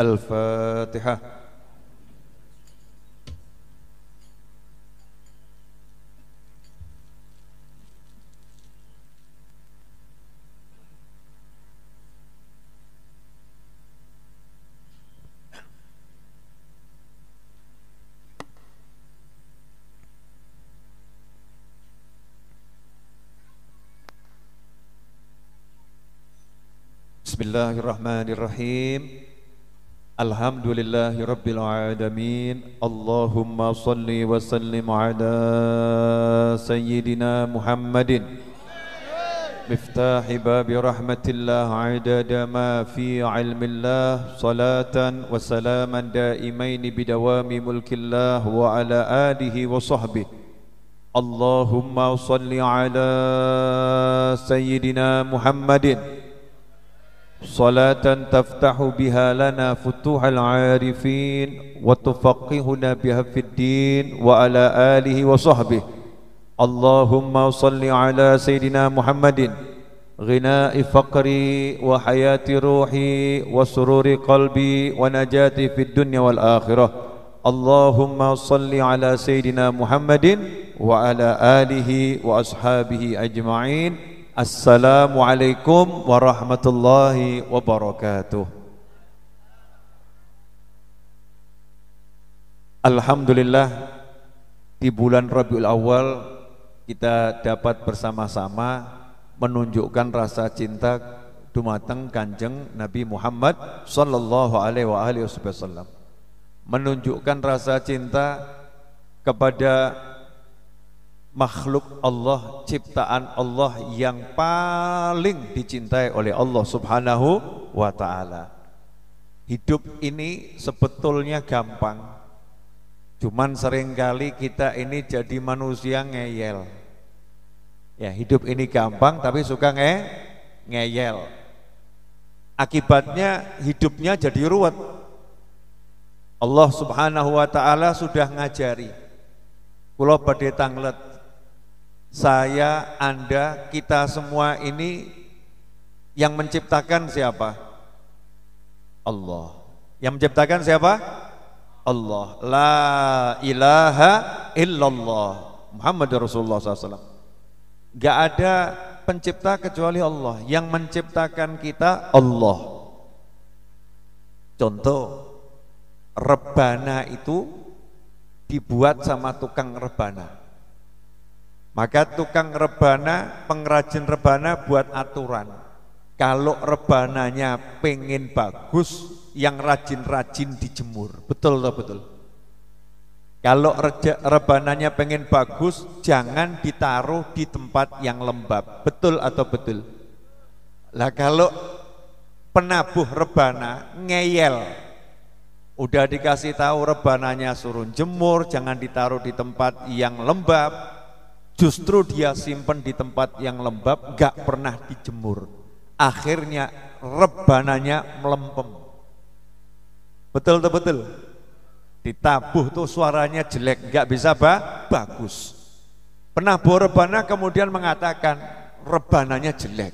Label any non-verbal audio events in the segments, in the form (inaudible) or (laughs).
الفاتحة بسم الله الرحمن الرحيم Alhamdulillahi Rabbil Alamin Allahumma salli wa sallim ala Sayyidina Muhammadin مفتاح باب رحمة الله عدد ما في علم الله صلاة وسلاما دائمين بدوام ملك الله وعلى آله وصحبه اللهم صل على سيدنا محمد صلاة تفتح بها لنا فتوح العارفين وتفقهنا بها في الدين وعلى آله وصحبه اللهم صل على سيدنا محمد غناء فقري وحياة روحي وسرور قلبي ونجاتي في الدنيا والآخرة اللهم صل على سيدنا محمد وعلى آله وأصحابه أجمعين Assalamualaikum warahmatullahi wabarakatuh. Alhamdulillah di bulan Rabiul Awal kita dapat bersama-sama menunjukkan rasa cinta dumateng Kanjeng Nabi Muhammad sallallahu alaihi wasallam. Menunjukkan rasa cinta kepada makhluk Allah, ciptaan Allah yang paling dicintai oleh Allah Subhanahu wa taala. Hidup ini sebetulnya gampang. Cuman seringkali kita ini jadi manusia ngeyel. Ya, hidup ini gampang tapi suka nge ngeyel. Akibatnya hidupnya jadi ruwet. Allah Subhanahu wa taala sudah ngajari. Kula badhe tanglet saya, Anda, kita semua ini yang menciptakan siapa? Allah. Yang menciptakan siapa? Allah. La ilaha illallah. Muhammad Rasulullah SAW. Gak ada pencipta kecuali Allah. Yang menciptakan kita Allah. Contoh, rebana itu dibuat sama tukang rebana maka tukang rebana, pengrajin rebana buat aturan. Kalau rebananya pengen bagus, yang rajin-rajin dijemur. Betul atau betul? Kalau reja, rebananya pengen bagus, jangan ditaruh di tempat yang lembab. Betul atau betul? Lah kalau penabuh rebana ngeyel, udah dikasih tahu rebananya suruh jemur, jangan ditaruh di tempat yang lembab, Justru dia simpen di tempat yang lembab, gak pernah dijemur. Akhirnya rebananya melempem. Betul tuh betul. Ditabuh tuh suaranya jelek, gak bisa ba. bagus. Pernah bawa rebana kemudian mengatakan rebananya jelek.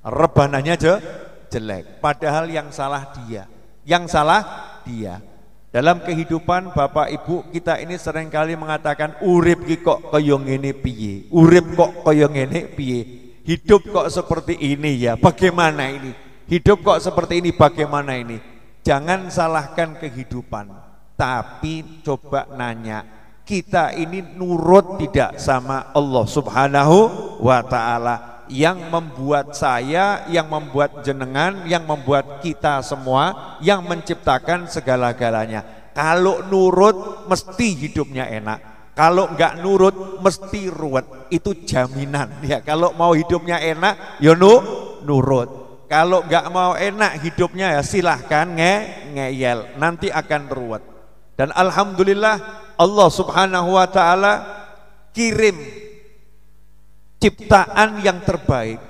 Rebananya je, jelek. Padahal yang salah dia. Yang salah dia. Dalam kehidupan Bapak Ibu kita ini seringkali mengatakan urip ki kok kaya ngene piye? Urip kok kaya ngene piye? Hidup kok seperti ini ya? Bagaimana ini? Hidup kok seperti ini bagaimana ini? Jangan salahkan kehidupan, tapi coba nanya kita ini nurut tidak sama Allah Subhanahu wa taala yang membuat saya, yang membuat jenengan, yang membuat kita semua, yang menciptakan segala-galanya. Kalau nurut mesti hidupnya enak. Kalau nggak nurut mesti ruwet. Itu jaminan (laughs) ya. Kalau mau hidupnya enak, ya nu, nurut. Kalau nggak mau enak hidupnya ya silahkan nge ngeyel. Nanti akan ruwet. Dan alhamdulillah Allah Subhanahu wa taala kirim ciptaan yang terbaik,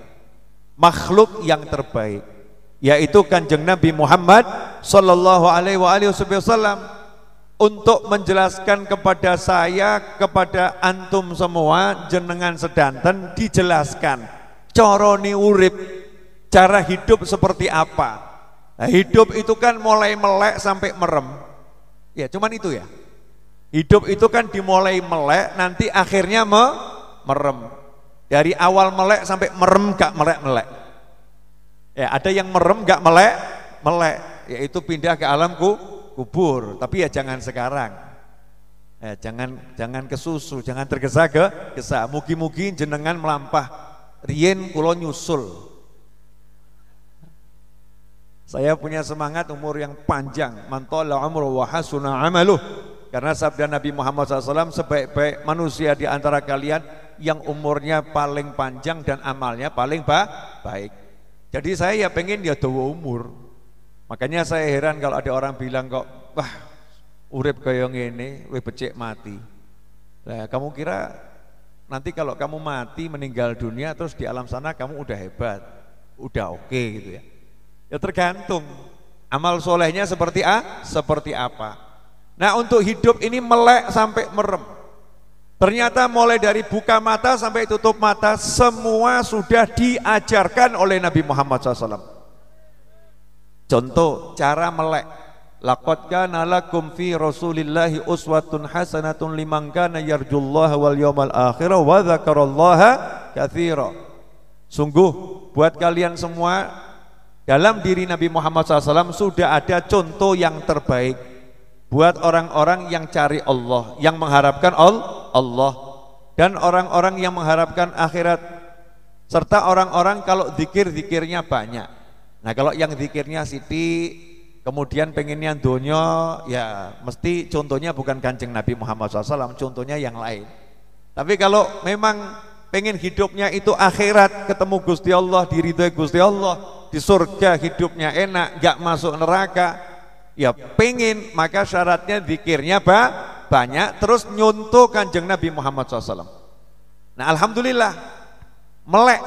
makhluk yang terbaik, yaitu Kanjeng Nabi Muhammad sallallahu alaihi wasallam untuk menjelaskan kepada saya, kepada antum semua, jenengan sedanten dijelaskan coroni urip, cara hidup seperti apa. Nah, hidup itu kan mulai melek sampai merem. Ya, cuman itu ya. Hidup itu kan dimulai melek, nanti akhirnya me merem. Dari awal melek sampai merem gak melek-melek. Ya, ada yang merem gak melek, melek, yaitu pindah ke alam kubur, tapi ya jangan sekarang. Ya, jangan jangan kesusu, jangan tergesa ke gesa. Mugi-mugi jenengan melampah. Rien kulo nyusul, saya punya semangat umur yang panjang. Mantola umur wahasuna hasuna amaluh. Karena sabda Nabi Muhammad SAW sebaik-baik manusia di antara kalian yang umurnya paling panjang dan amalnya paling ba baik. Jadi saya ya pengen ya tua umur. Makanya saya heran kalau ada orang bilang kok, wah urip kayak ini, weh becek mati. Nah, kamu kira nanti kalau kamu mati meninggal dunia terus di alam sana kamu udah hebat, udah oke okay, gitu ya. Ya tergantung amal solehnya seperti a, seperti apa. Nah untuk hidup ini melek sampai merem. Ternyata mulai dari buka mata sampai tutup mata semua sudah diajarkan oleh Nabi Muhammad SAW. Contoh cara melek. Laqad kana lakum fi Rasulillahi uswatun hasanatun liman kana yarjullaha wal yawmal akhir wa dzakarallaha katsira. Sungguh buat kalian semua dalam diri Nabi Muhammad SAW sudah ada contoh yang terbaik buat orang-orang yang cari Allah, yang mengharapkan Allah dan orang-orang yang mengharapkan akhirat serta orang-orang kalau zikir-zikirnya banyak. Nah, kalau yang zikirnya siti kemudian pengennya dunia ya mesti contohnya bukan kanjeng Nabi Muhammad SAW, contohnya yang lain. Tapi kalau memang pengen hidupnya itu akhirat ketemu Gusti Allah, diridhoi Gusti Allah, di surga hidupnya enak, gak masuk neraka, ya pengen maka syaratnya zikirnya ba banyak terus nyontoh kanjeng Nabi Muhammad SAW nah Alhamdulillah melek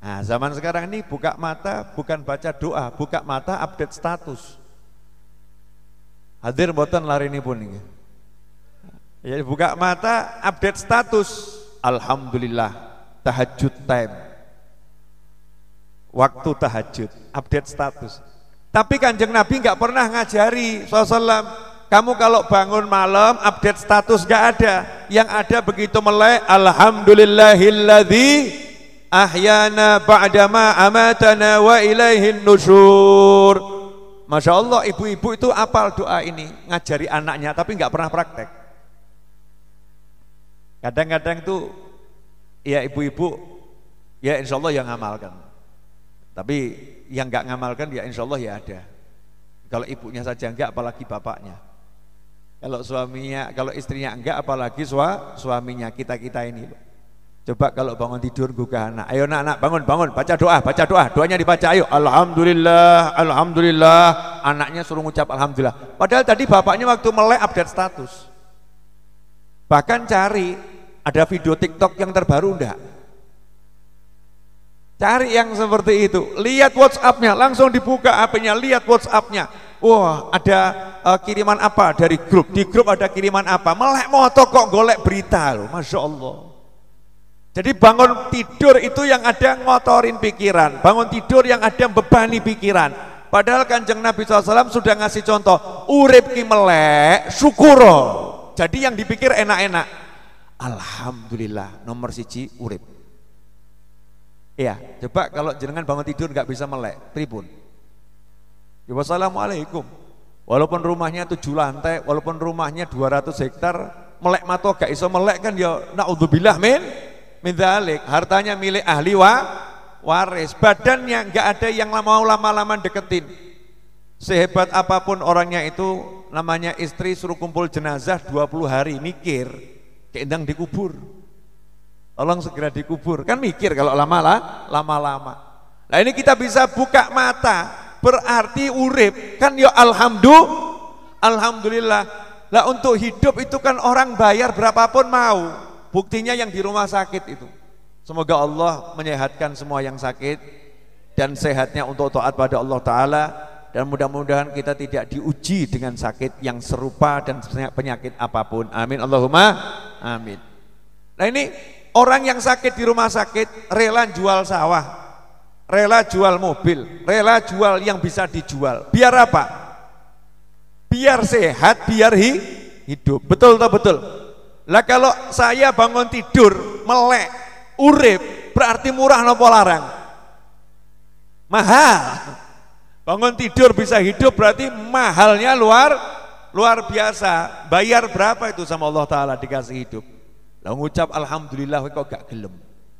nah zaman sekarang ini buka mata bukan baca doa buka mata update status hadir buatan lari ini pun ya buka mata update status Alhamdulillah tahajud time waktu tahajud update status tapi kanjeng Nabi nggak pernah ngajari Sosalam Kamu kalau bangun malam update status nggak ada. Yang ada begitu melek Alhamdulillahilladzi ahyana ba'dama amatana wa ilaihin nusyur. Masya Allah ibu-ibu itu apal doa ini ngajari anaknya tapi nggak pernah praktek. Kadang-kadang tuh ya ibu-ibu ya insya Allah yang ngamalkan. Tapi yang nggak ngamalkan ya insya Allah ya ada. Kalau ibunya saja enggak apalagi bapaknya. Kalau suaminya, kalau istrinya enggak apalagi sua, suaminya kita-kita ini Coba kalau bangun tidur gugah anak. Ayo anak-anak bangun bangun baca doa, baca doa. Doanya dibaca ayo. Alhamdulillah, alhamdulillah. Anaknya suruh ngucap alhamdulillah. Padahal tadi bapaknya waktu melek update status. Bahkan cari ada video TikTok yang terbaru enggak? Cari yang seperti itu. Lihat WhatsApp-nya, langsung dibuka HP-nya, lihat WhatsApp-nya. Wah, ada uh, kiriman apa dari grup? Di grup ada kiriman apa? Melek moto kok golek berita loh, Masya Allah. Jadi bangun tidur itu yang ada ngotorin pikiran. Bangun tidur yang ada bebani pikiran. Padahal kanjeng Nabi SAW sudah ngasih contoh. Urip ki melek, syukuro. Jadi yang dipikir enak-enak. Alhamdulillah, nomor siji urip Iya, coba kalau jenengan bangun tidur nggak bisa melek, Tribun. Ya wassalamualaikum. Walaupun rumahnya tujuh lantai, walaupun rumahnya 200 hektar, melek mato gak iso melek kan ya naudzubillah min min dhalik. Hartanya milik ahli wa waris. Badannya nggak ada yang mau lama-lama deketin. Sehebat apapun orangnya itu namanya istri suruh kumpul jenazah 20 hari mikir, keendang dikubur. Tolong segera dikubur. Kan mikir kalau lama-lama, lama-lama. Nah ini kita bisa buka mata, berarti urip. Kan ya alhamdulillah. Alhamdulillah. Lah untuk hidup itu kan orang bayar berapapun mau. Buktinya yang di rumah sakit itu. Semoga Allah menyehatkan semua yang sakit dan sehatnya untuk taat pada Allah Ta'ala dan mudah-mudahan kita tidak diuji dengan sakit yang serupa dan penyakit apapun. Amin. Allahumma amin. Nah ini Orang yang sakit di rumah sakit rela jual sawah, rela jual mobil, rela jual yang bisa dijual. Biar apa? Biar sehat, biar hi, hidup. Betul atau betul? Lah kalau saya bangun tidur melek urip berarti murah nopo larang. Mahal. Bangun tidur bisa hidup berarti mahalnya luar luar biasa. Bayar berapa itu sama Allah taala dikasih hidup? Lalu ngucap alhamdulillah kok gak gelem.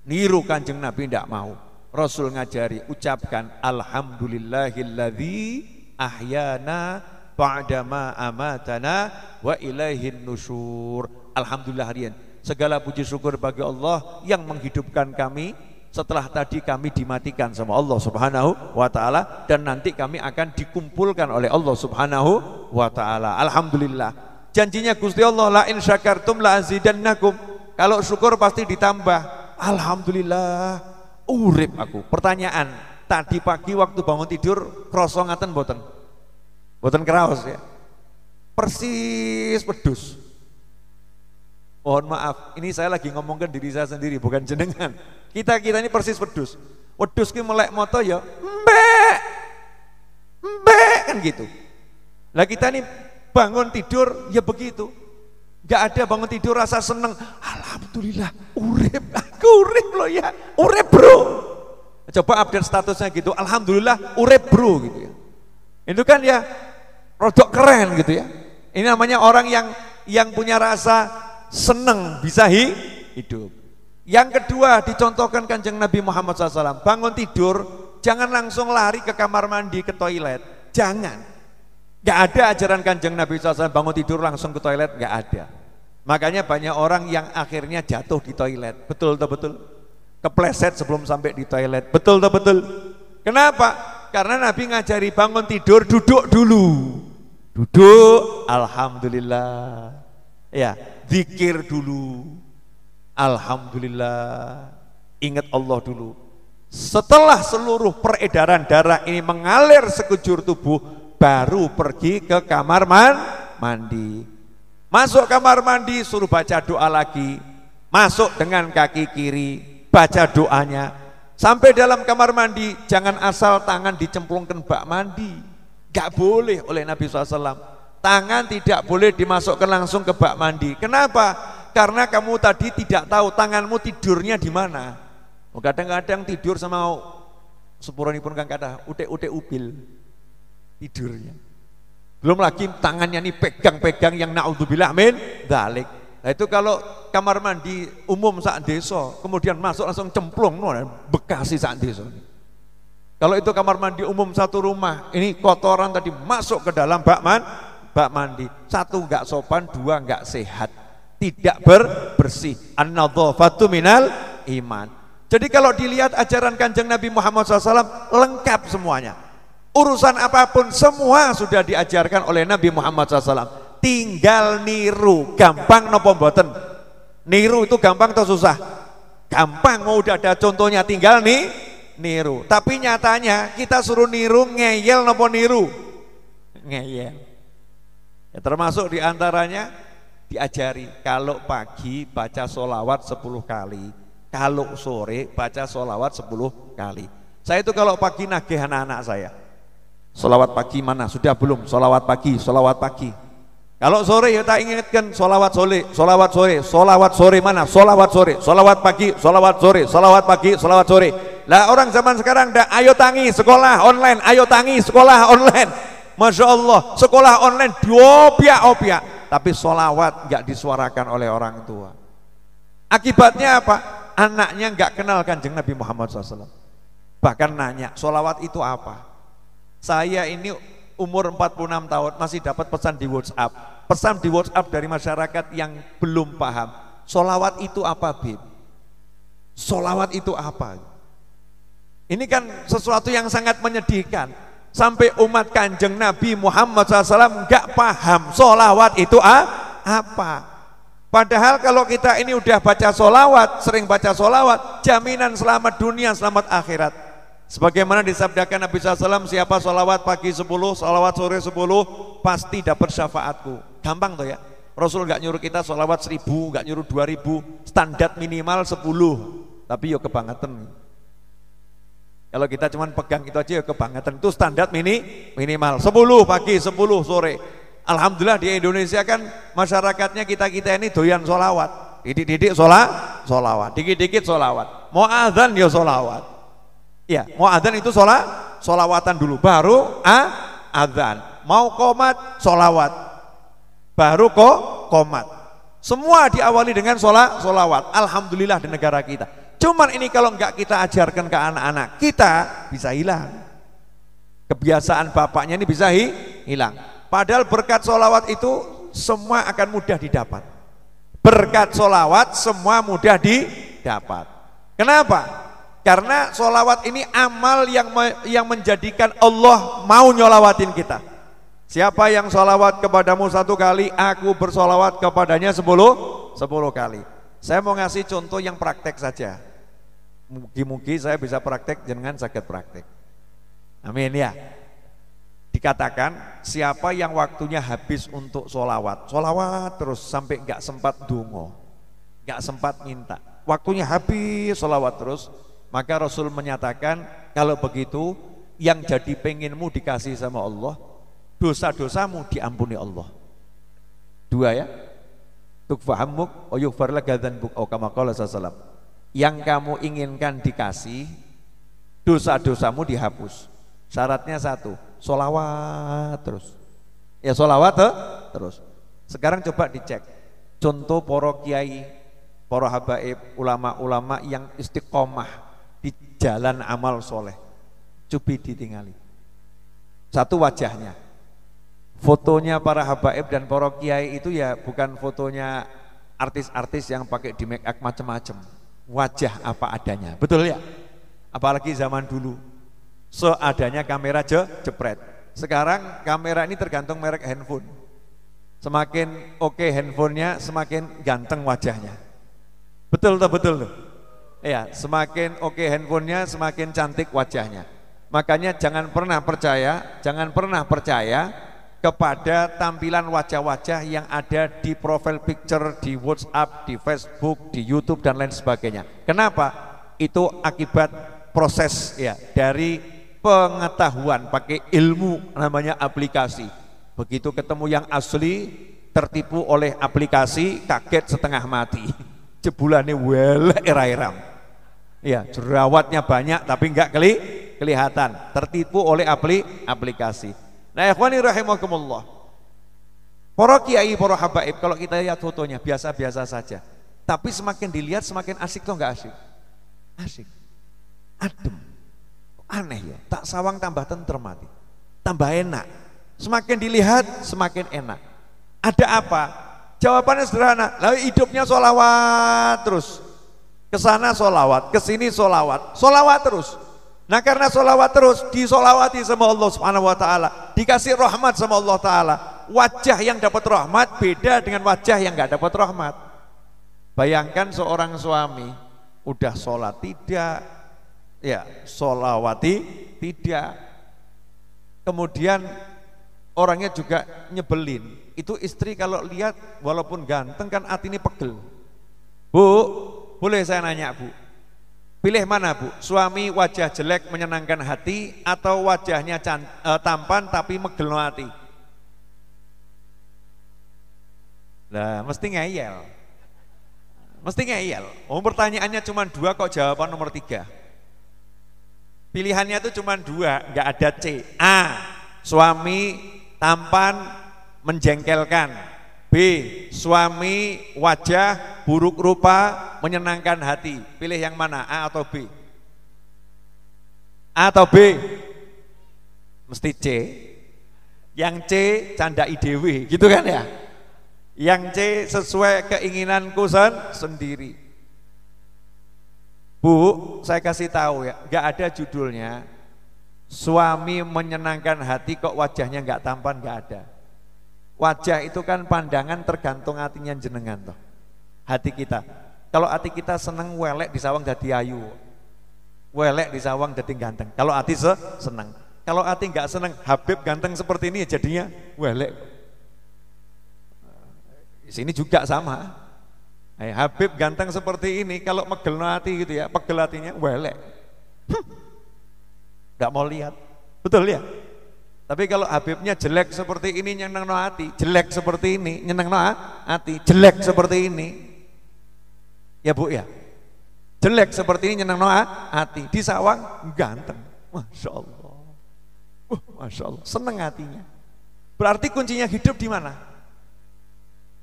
Niru Kanjeng Nabi ndak mau. Rasul ngajari ucapkan alhamdulillahilladzi ahyana ba'dama amatana wa ilaihin nusyur. Alhamdulillah harian. Segala puji syukur bagi Allah yang menghidupkan kami setelah tadi kami dimatikan sama Allah Subhanahu wa taala dan nanti kami akan dikumpulkan oleh Allah Subhanahu wa taala. Alhamdulillah. Janjinya Gusti Allah la in syakartum la azidannakum. Kalau syukur pasti ditambah. Alhamdulillah, urip aku. Pertanyaan, tadi pagi waktu bangun tidur, krosong ngaten boten? Boten keraos ya. Persis pedus. Mohon maaf, ini saya lagi ngomongkan diri saya sendiri, bukan jenengan. Kita-kita ini persis pedus. Pedus ki melek moto ya, mbek. Mbek kan gitu. Lah kita ini bangun tidur ya begitu. Gak ada bangun tidur rasa seneng. Alhamdulillah, urip. (laughs) Aku urip lo ya. Urip bro. Coba update statusnya gitu. Alhamdulillah, urip bro gitu ya. Itu kan ya rodok keren gitu ya. Ini namanya orang yang yang punya rasa seneng bisa hi, hidup. Yang kedua dicontohkan kanjeng Nabi Muhammad SAW. Bangun tidur, jangan langsung lari ke kamar mandi, ke toilet. Jangan. Gak ada ajaran kanjeng Nabi SAW bangun tidur langsung ke toilet, gak ada. Makanya banyak orang yang akhirnya jatuh di toilet, betul atau betul? Kepleset sebelum sampai di toilet, betul atau betul? Kenapa? Karena Nabi ngajari bangun tidur duduk dulu. Duduk, Alhamdulillah. Ya, zikir dulu. Alhamdulillah. Ingat Allah dulu. Setelah seluruh peredaran darah ini mengalir sekujur tubuh, baru pergi ke kamar man, mandi. Masuk kamar mandi suruh baca doa lagi. Masuk dengan kaki kiri, baca doanya. Sampai dalam kamar mandi jangan asal tangan dicemplungkan bak mandi. Gak boleh oleh Nabi SAW. Tangan tidak boleh dimasukkan langsung ke bak mandi. Kenapa? Karena kamu tadi tidak tahu tanganmu tidurnya di mana. Kadang-kadang tidur sama sepurani pun kan kata utek utek upil tidurnya. Belum lagi tangannya nih pegang-pegang yang naudzubillah min dalik. Nah itu kalau kamar mandi umum saat desa, kemudian masuk langsung cemplung, no, bekasi saat desa. Kalau itu kamar mandi umum satu rumah, ini kotoran tadi masuk ke dalam bak, man, bak mandi. Satu nggak sopan, dua nggak sehat, tidak ber bersih. an minal iman. Jadi kalau dilihat ajaran kanjeng Nabi Muhammad SAW lengkap semuanya Urusan apapun semua sudah diajarkan oleh Nabi Muhammad SAW. Tinggal niru, gampang no mboten. Niru itu gampang atau susah? Gampang, mau udah ada contohnya, tinggal nih niru. Tapi nyatanya kita suruh niru ngeyel nopo niru? Ngeyel. Ya, termasuk diantaranya diajari kalau pagi baca solawat 10 kali, kalau sore baca solawat 10 kali. Saya itu kalau pagi nagih anak-anak saya. Solawat pagi mana? Sudah belum? Solawat pagi, solawat pagi. Kalau sore kita ya ingatkan solawat sore, solawat sore, solawat sore mana? Solawat sore, solawat pagi, solawat sore, solawat pagi, solawat sore. Lah orang zaman sekarang dah ayo tangi sekolah online, ayo tangi sekolah online. Masya Allah sekolah online diopia opia, tapi solawat nggak disuarakan oleh orang tua. Akibatnya apa? Anaknya nggak kenal kanjeng Nabi Muhammad SAW. Bahkan nanya solawat itu apa? Saya ini umur 46 tahun masih dapat pesan di WhatsApp. Pesan di WhatsApp dari masyarakat yang belum paham. Solawat itu apa, Bib? Solawat itu apa? Ini kan sesuatu yang sangat menyedihkan. Sampai umat kanjeng Nabi Muhammad SAW nggak paham solawat itu ah, apa. Padahal kalau kita ini udah baca solawat, sering baca solawat, jaminan selamat dunia, selamat akhirat. Sebagaimana disabdakan Nabi SAW, siapa sholawat pagi 10, sholawat sore 10, pasti dapat syafaatku. Gampang tuh ya. Rasul gak nyuruh kita sholawat 1000, gak nyuruh 2000, standar minimal 10. Tapi yuk kebangetan. Kalau kita cuma pegang itu aja yuk kebangetan. Itu standar mini minimal 10 pagi, 10 sore. Alhamdulillah di Indonesia kan masyarakatnya kita-kita ini doyan sholawat. Didik-didik sholat, sholawat. Dikit-dikit sholawat. Mau azan ya sholawat. Iya, mau adzan itu sholat, sholawatan dulu, baru a ah, adzan. Mau komat, sholawat, baru ko komat. Semua diawali dengan sholat, sholawat. Alhamdulillah di negara kita. Cuman ini kalau nggak kita ajarkan ke anak-anak, kita bisa hilang. Kebiasaan bapaknya ini bisa hi, hilang. Padahal berkat sholawat itu semua akan mudah didapat. Berkat sholawat semua mudah didapat. Kenapa? Karena solawat ini amal yang yang menjadikan Allah mau nyolawatin kita. Siapa yang solawat kepadamu satu kali, aku bersolawat kepadanya sepuluh, sepuluh kali. Saya mau ngasih contoh yang praktek saja. Mugi-mugi saya bisa praktek, dengan sakit praktek. Amin ya. Dikatakan siapa yang waktunya habis untuk solawat, solawat terus sampai nggak sempat dungo, nggak sempat minta, waktunya habis solawat terus, maka Rasul menyatakan kalau begitu yang jadi penginmu dikasih sama Allah, dosa-dosamu diampuni Allah. Dua ya. Tukfahamuk oyukfar lagadan buk okamakola sasalam. Yang kamu inginkan dikasih, dosa-dosamu dihapus. Syaratnya satu, solawat terus. Ya solawat terus. Sekarang coba dicek. Contoh poro kiai, poro habaib, ulama-ulama yang istiqomah jalan amal soleh. Cupi ditingali Satu wajahnya. Fotonya para habaib dan para kiai itu ya bukan fotonya artis-artis yang pakai di make up macam-macam. Wajah apa adanya. Betul ya? Apalagi zaman dulu. Seadanya kamera je, jepret. Sekarang kamera ini tergantung merek handphone. Semakin oke okay handphonenya, semakin ganteng wajahnya. Betul tuh, betul tuh. Ya, semakin oke okay handphonenya, semakin cantik wajahnya. Makanya jangan pernah percaya, jangan pernah percaya kepada tampilan wajah-wajah yang ada di profile picture, di WhatsApp, di Facebook, di YouTube dan lain sebagainya. Kenapa? Itu akibat proses ya dari pengetahuan pakai ilmu namanya aplikasi. Begitu ketemu yang asli, tertipu oleh aplikasi, kaget setengah mati. (laughs) Jebulane welek era-eram. Iya, jerawatnya banyak tapi enggak keli kelihatan, tertipu oleh apli aplikasi. Nah, ikhwani rahimakumullah. Para kiai, para habaib kalau kita lihat fotonya biasa-biasa saja. Tapi semakin dilihat semakin asik toh enggak asik? Asik. Adem. Aneh ya, tak sawang tambah tentrem mati. Tambah enak. Semakin dilihat semakin enak. Ada apa? Jawabannya sederhana, lalu hidupnya sholawat terus ke sana solawat, ke sini solawat, solawat terus. Nah karena solawat terus disolawati sama Allah Subhanahu Wa Taala, dikasih rahmat sama Allah Taala. Wajah yang dapat rahmat beda dengan wajah yang nggak dapat rahmat. Bayangkan seorang suami udah sholat tidak, ya solawati tidak, kemudian orangnya juga nyebelin. Itu istri kalau lihat walaupun ganteng kan hati ini pegel. Bu, boleh saya nanya bu? Pilih mana bu? Suami wajah jelek menyenangkan hati atau wajahnya eh, tampan tapi megelno hati? Lah, mesti ngeyel. Mesti ngeyel. Oh, pertanyaannya cuma dua kok jawaban nomor tiga. Pilihannya itu cuma dua, nggak ada C. A, suami tampan menjengkelkan B. Suami wajah buruk rupa menyenangkan hati. Pilih yang mana? A atau B? A atau B? Mesti C. Yang C canda IDW, gitu kan ya? Yang C sesuai keinginan kusen sendiri. Bu, saya kasih tahu ya, nggak ada judulnya. Suami menyenangkan hati kok wajahnya nggak tampan nggak ada. Wajah itu kan pandangan tergantung hatinya jenengan toh. Hati kita. Kalau hati kita seneng welek di sawang dadi ayu. Welek di sawang dadi ganteng. Kalau hati se seneng. Kalau hati nggak seneng, Habib ganteng seperti ini jadinya welek. Di sini juga sama. Eh, Habib ganteng seperti ini kalau megel hati gitu ya, pegel hatinya welek. Enggak mau lihat. Betul ya? Tapi kalau Habibnya jelek seperti ini nyeneng no hati, jelek seperti ini nyeneng no hati, jelek seperti ini. Ya Bu ya. Jelek seperti ini nyeneng no hati, di sawang ganteng. Masya Allah. Uh, Masya Allah, seneng hatinya. Berarti kuncinya hidup di mana?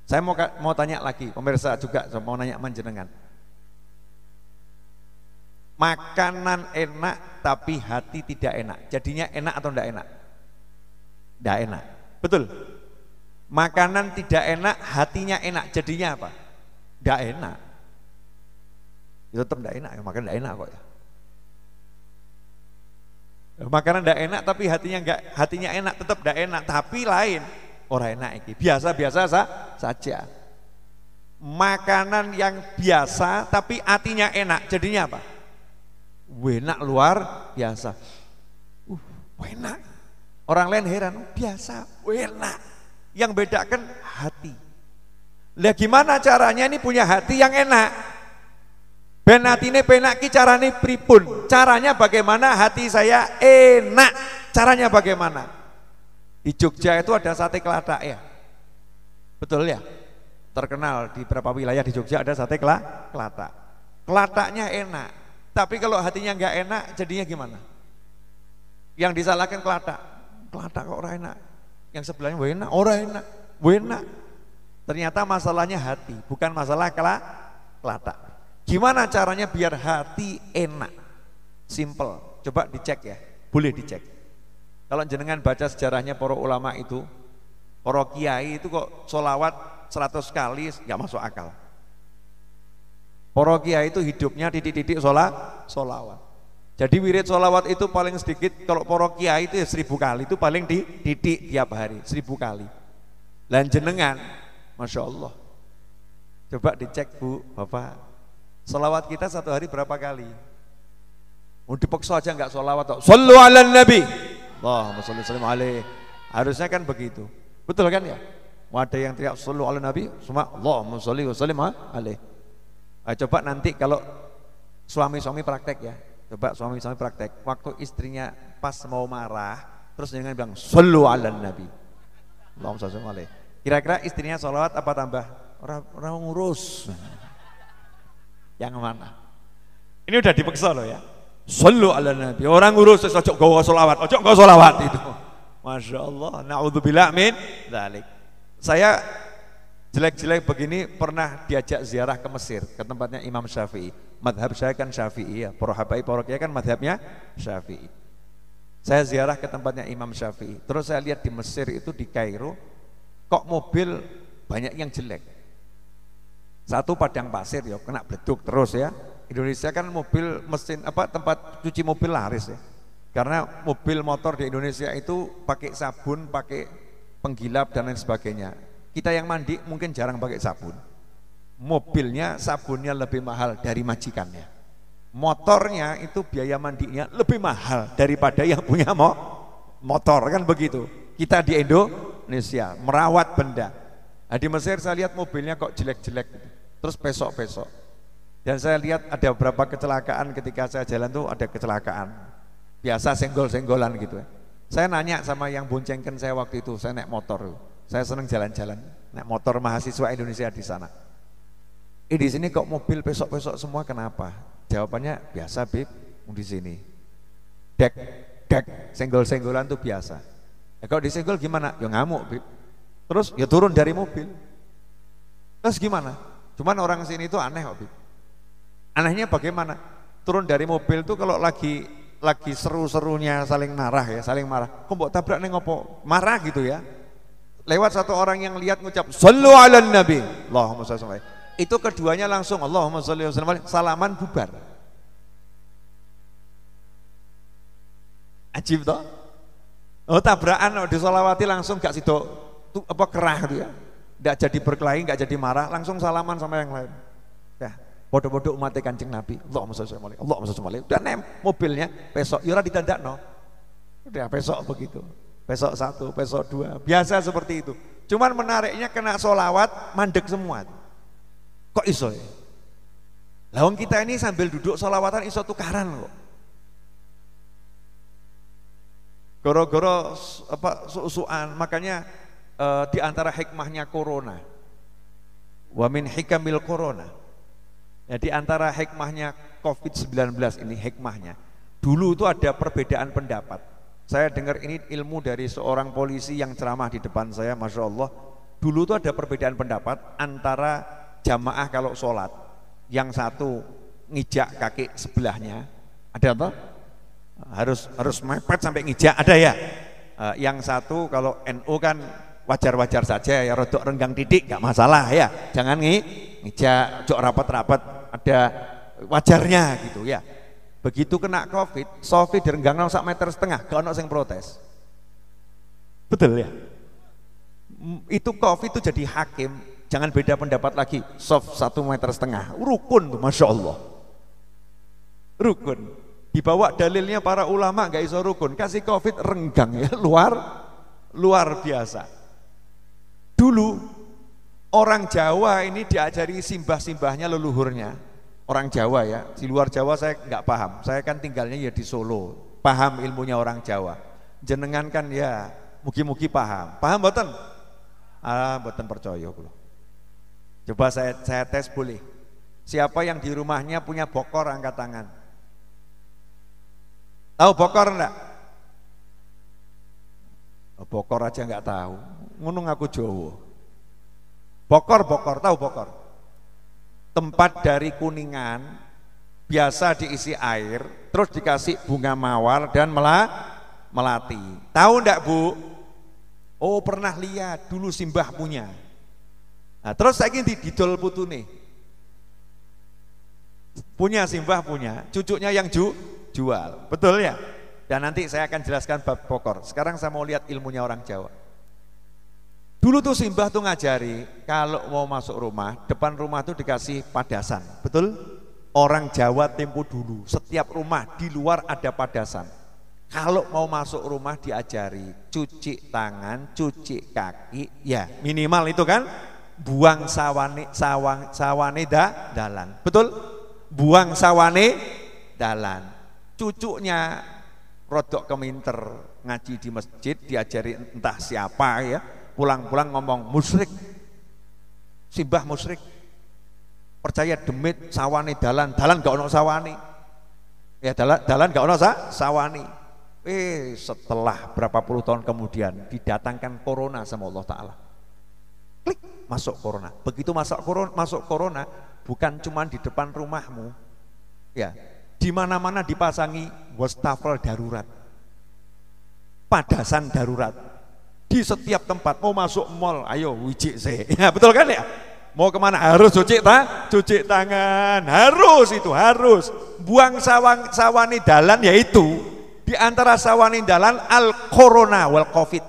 Saya mau mau tanya lagi, pemirsa juga mau nanya manjenengan. Makanan enak tapi hati tidak enak. Jadinya enak atau tidak enak? Tidak enak. Betul. Makanan tidak enak, hatinya enak. Jadinya apa? Tidak enak. Itu ya, tetap tidak enak, ya. makan tidak enak kok ya. ya makanan tidak enak tapi hatinya enggak, hatinya enak tetap tidak enak tapi lain orang enak ini. biasa-biasa sa, saja. Makanan yang biasa tapi hatinya enak jadinya apa? Enak luar biasa. Uh, enak. Orang lain heran, oh, biasa, enak. Yang bedakan hati. Ya gimana caranya ini punya hati yang enak? Ben hatine penak ki carane pripun? Caranya bagaimana hati saya enak? Caranya bagaimana? Di Jogja itu ada sate keladak ya. Betul ya? Terkenal di beberapa wilayah di Jogja ada sate kelata. Kelatanya enak, tapi kalau hatinya nggak enak jadinya gimana? Yang disalahkan kelata keladak kok orang enak. Yang sebelahnya wena, enak, orang enak, Ternyata masalahnya hati, bukan masalah kelak keladak. Gimana caranya biar hati enak? Simple. Coba dicek ya. Boleh dicek. Kalau jenengan baca sejarahnya para ulama itu, para kiai itu kok solawat 100 kali nggak masuk akal. Para kiai itu hidupnya titik-titik sholat, solawat. Jadi wirid sholawat itu paling sedikit kalau poro kiai itu ya seribu kali itu paling di dididik tiap hari seribu kali. Dan jenengan, masya Allah. Coba dicek bu, bapak. Sholawat kita satu hari berapa kali? Mau pokso aja nggak sholawat kok. Sallu ala nabi. Allahumma salli salim alaih. Harusnya kan begitu. Betul kan ya? Mau ada yang teriak sallu ala nabi, semua Allahumma salli wa salim alaih. Ah, coba nanti kalau suami-suami praktek ya, Coba suami-suami praktek. Waktu istrinya pas mau marah, terus jangan bilang selalu ala nabi. Kira-kira istrinya sholawat apa tambah? Orang ngurus. Yang mana? Ini udah dipaksa loh ya. Sallu ala nabi. Orang ngurus cocok gawa sholawat, cocok gawa sholawat itu. Masya Allah. Naudzubillah min Dalik. Saya jelek-jelek begini pernah diajak ziarah ke Mesir ke tempatnya Imam Syafi'i madhab saya kan Syafi'i ya para habai parokia kan madhabnya Syafi'i saya ziarah ke tempatnya Imam Syafi'i terus saya lihat di Mesir itu di Kairo kok mobil banyak yang jelek satu padang pasir ya kena beduk terus ya Indonesia kan mobil mesin apa tempat cuci mobil laris ya karena mobil motor di Indonesia itu pakai sabun pakai penggilap dan lain sebagainya kita yang mandi mungkin jarang pakai sabun. Mobilnya sabunnya lebih mahal dari majikannya. Motornya itu biaya mandinya lebih mahal daripada yang punya mo motor kan begitu. Kita di Indonesia merawat benda. Nah, di Mesir saya lihat mobilnya kok jelek-jelek gitu. Terus besok-besok. Dan saya lihat ada beberapa kecelakaan ketika saya jalan tuh ada kecelakaan. Biasa senggol-senggolan gitu ya. Saya nanya sama yang boncengkan saya waktu itu, saya naik motor. tuh. Saya senang jalan-jalan. Naik motor mahasiswa Indonesia di sana. Eh di sini kok mobil besok-besok semua kenapa? Jawabannya biasa, Bib. Di sini. Dek, dek, senggol-senggolan tuh biasa. Eh kalau disenggol gimana? Ya ngamuk, Bib. Terus ya turun dari mobil. Terus gimana? Cuman orang sini itu aneh kok, Bib. Anehnya bagaimana? Turun dari mobil tuh kalau lagi lagi seru-serunya saling marah ya, saling marah. Kok mbok tabrak ning opo? Marah gitu ya. Lewat satu orang yang lihat ngucap Sallu ala nabi Allahumma sallallahu Itu keduanya langsung Allahumma sallallahu alaihi Salaman bubar Ajib toh Oh tabrakan di disolawati langsung gak sido apa kerah gitu ya Gak jadi berkelahi, gak jadi marah Langsung salaman sama yang lain Ya Bodoh-bodoh umat kancing Nabi Allahumma sallallahu alaihi Allahumma sallallahu alaihi Udah nem mobilnya Besok Yura ya ditandak no Udah besok begitu Besok satu, besok dua. Biasa seperti itu. Cuman menariknya kena solawat, mandek semua. Kok iso ya? Lawan kita ini sambil duduk solawatan iso tukaran kok. Goro-goro apa susuan, makanya e, di antara hikmahnya corona. wamin hikamil corona. Ya, di antara hikmahnya COVID-19 ini hikmahnya. Dulu itu ada perbedaan pendapat saya dengar ini ilmu dari seorang polisi yang ceramah di depan saya, Masya Allah. Dulu tuh ada perbedaan pendapat antara jamaah kalau sholat. Yang satu ngijak kaki sebelahnya, ada apa? Harus harus mepet sampai ngijak, ada ya? Eh, yang satu kalau NU kan wajar-wajar saja ya, rodok renggang titik, gak masalah ya. Jangan ngi, ngijak, jok rapat-rapat, ada wajarnya gitu ya. Begitu kena covid, Sofi direnggang nang sak meter setengah, gak ada yang protes. Betul ya? Itu covid itu jadi hakim, jangan beda pendapat lagi. Sof satu meter setengah, rukun tuh, masya Allah. Rukun. Dibawa dalilnya para ulama gak iso rukun, kasih covid renggang ya, (laughs) luar luar biasa. Dulu orang Jawa ini diajari simbah-simbahnya leluhurnya orang Jawa ya. Di luar Jawa saya nggak paham. Saya kan tinggalnya ya di Solo. Paham ilmunya orang Jawa. Jenengan kan ya mugi-mugi paham. Paham boten? Ah, boten percaya Coba saya saya tes boleh. Siapa yang di rumahnya punya bokor angkat tangan? Tahu bokor enggak? Oh, bokor aja enggak tahu. Ngunung aku Jawa. Bokor bokor tahu bokor? tempat dari kuningan biasa diisi air terus dikasih bunga mawar dan melati tahu ndak bu oh pernah lihat dulu simbah punya nah, terus saya ingin didol putu nih punya simbah punya cucunya yang ju jual betul ya dan nanti saya akan jelaskan bab pokor sekarang saya mau lihat ilmunya orang Jawa Dulu tuh simbah tuh ngajari kalau mau masuk rumah, depan rumah tuh dikasih padasan, betul? Orang Jawa tempo dulu, setiap rumah di luar ada padasan. Kalau mau masuk rumah diajari cuci tangan, cuci kaki, ya minimal itu kan buang sawane sawang sawane da, dalan. Betul? Buang sawane dalan. Cucunya rodok keminter ngaji di masjid diajari entah siapa ya pulang-pulang ngomong musrik, simbah musrik, percaya demit sawani dalan dalan gak ono sawani ya dalan dalan gak ono sa, sawani eh setelah berapa puluh tahun kemudian didatangkan corona sama Allah Taala klik masuk corona begitu masuk corona masuk corona bukan cuma di depan rumahmu ya di mana mana dipasangi wastafel darurat padasan darurat di setiap tempat, mau masuk mall, ayo uji sih. (laughs) Ya, betul kan ya? Mau kemana? Harus cuci ta? Cuci tangan. Harus itu, harus. Buang sawang, sawani dalan yaitu di antara sawani dalan al corona wal covid.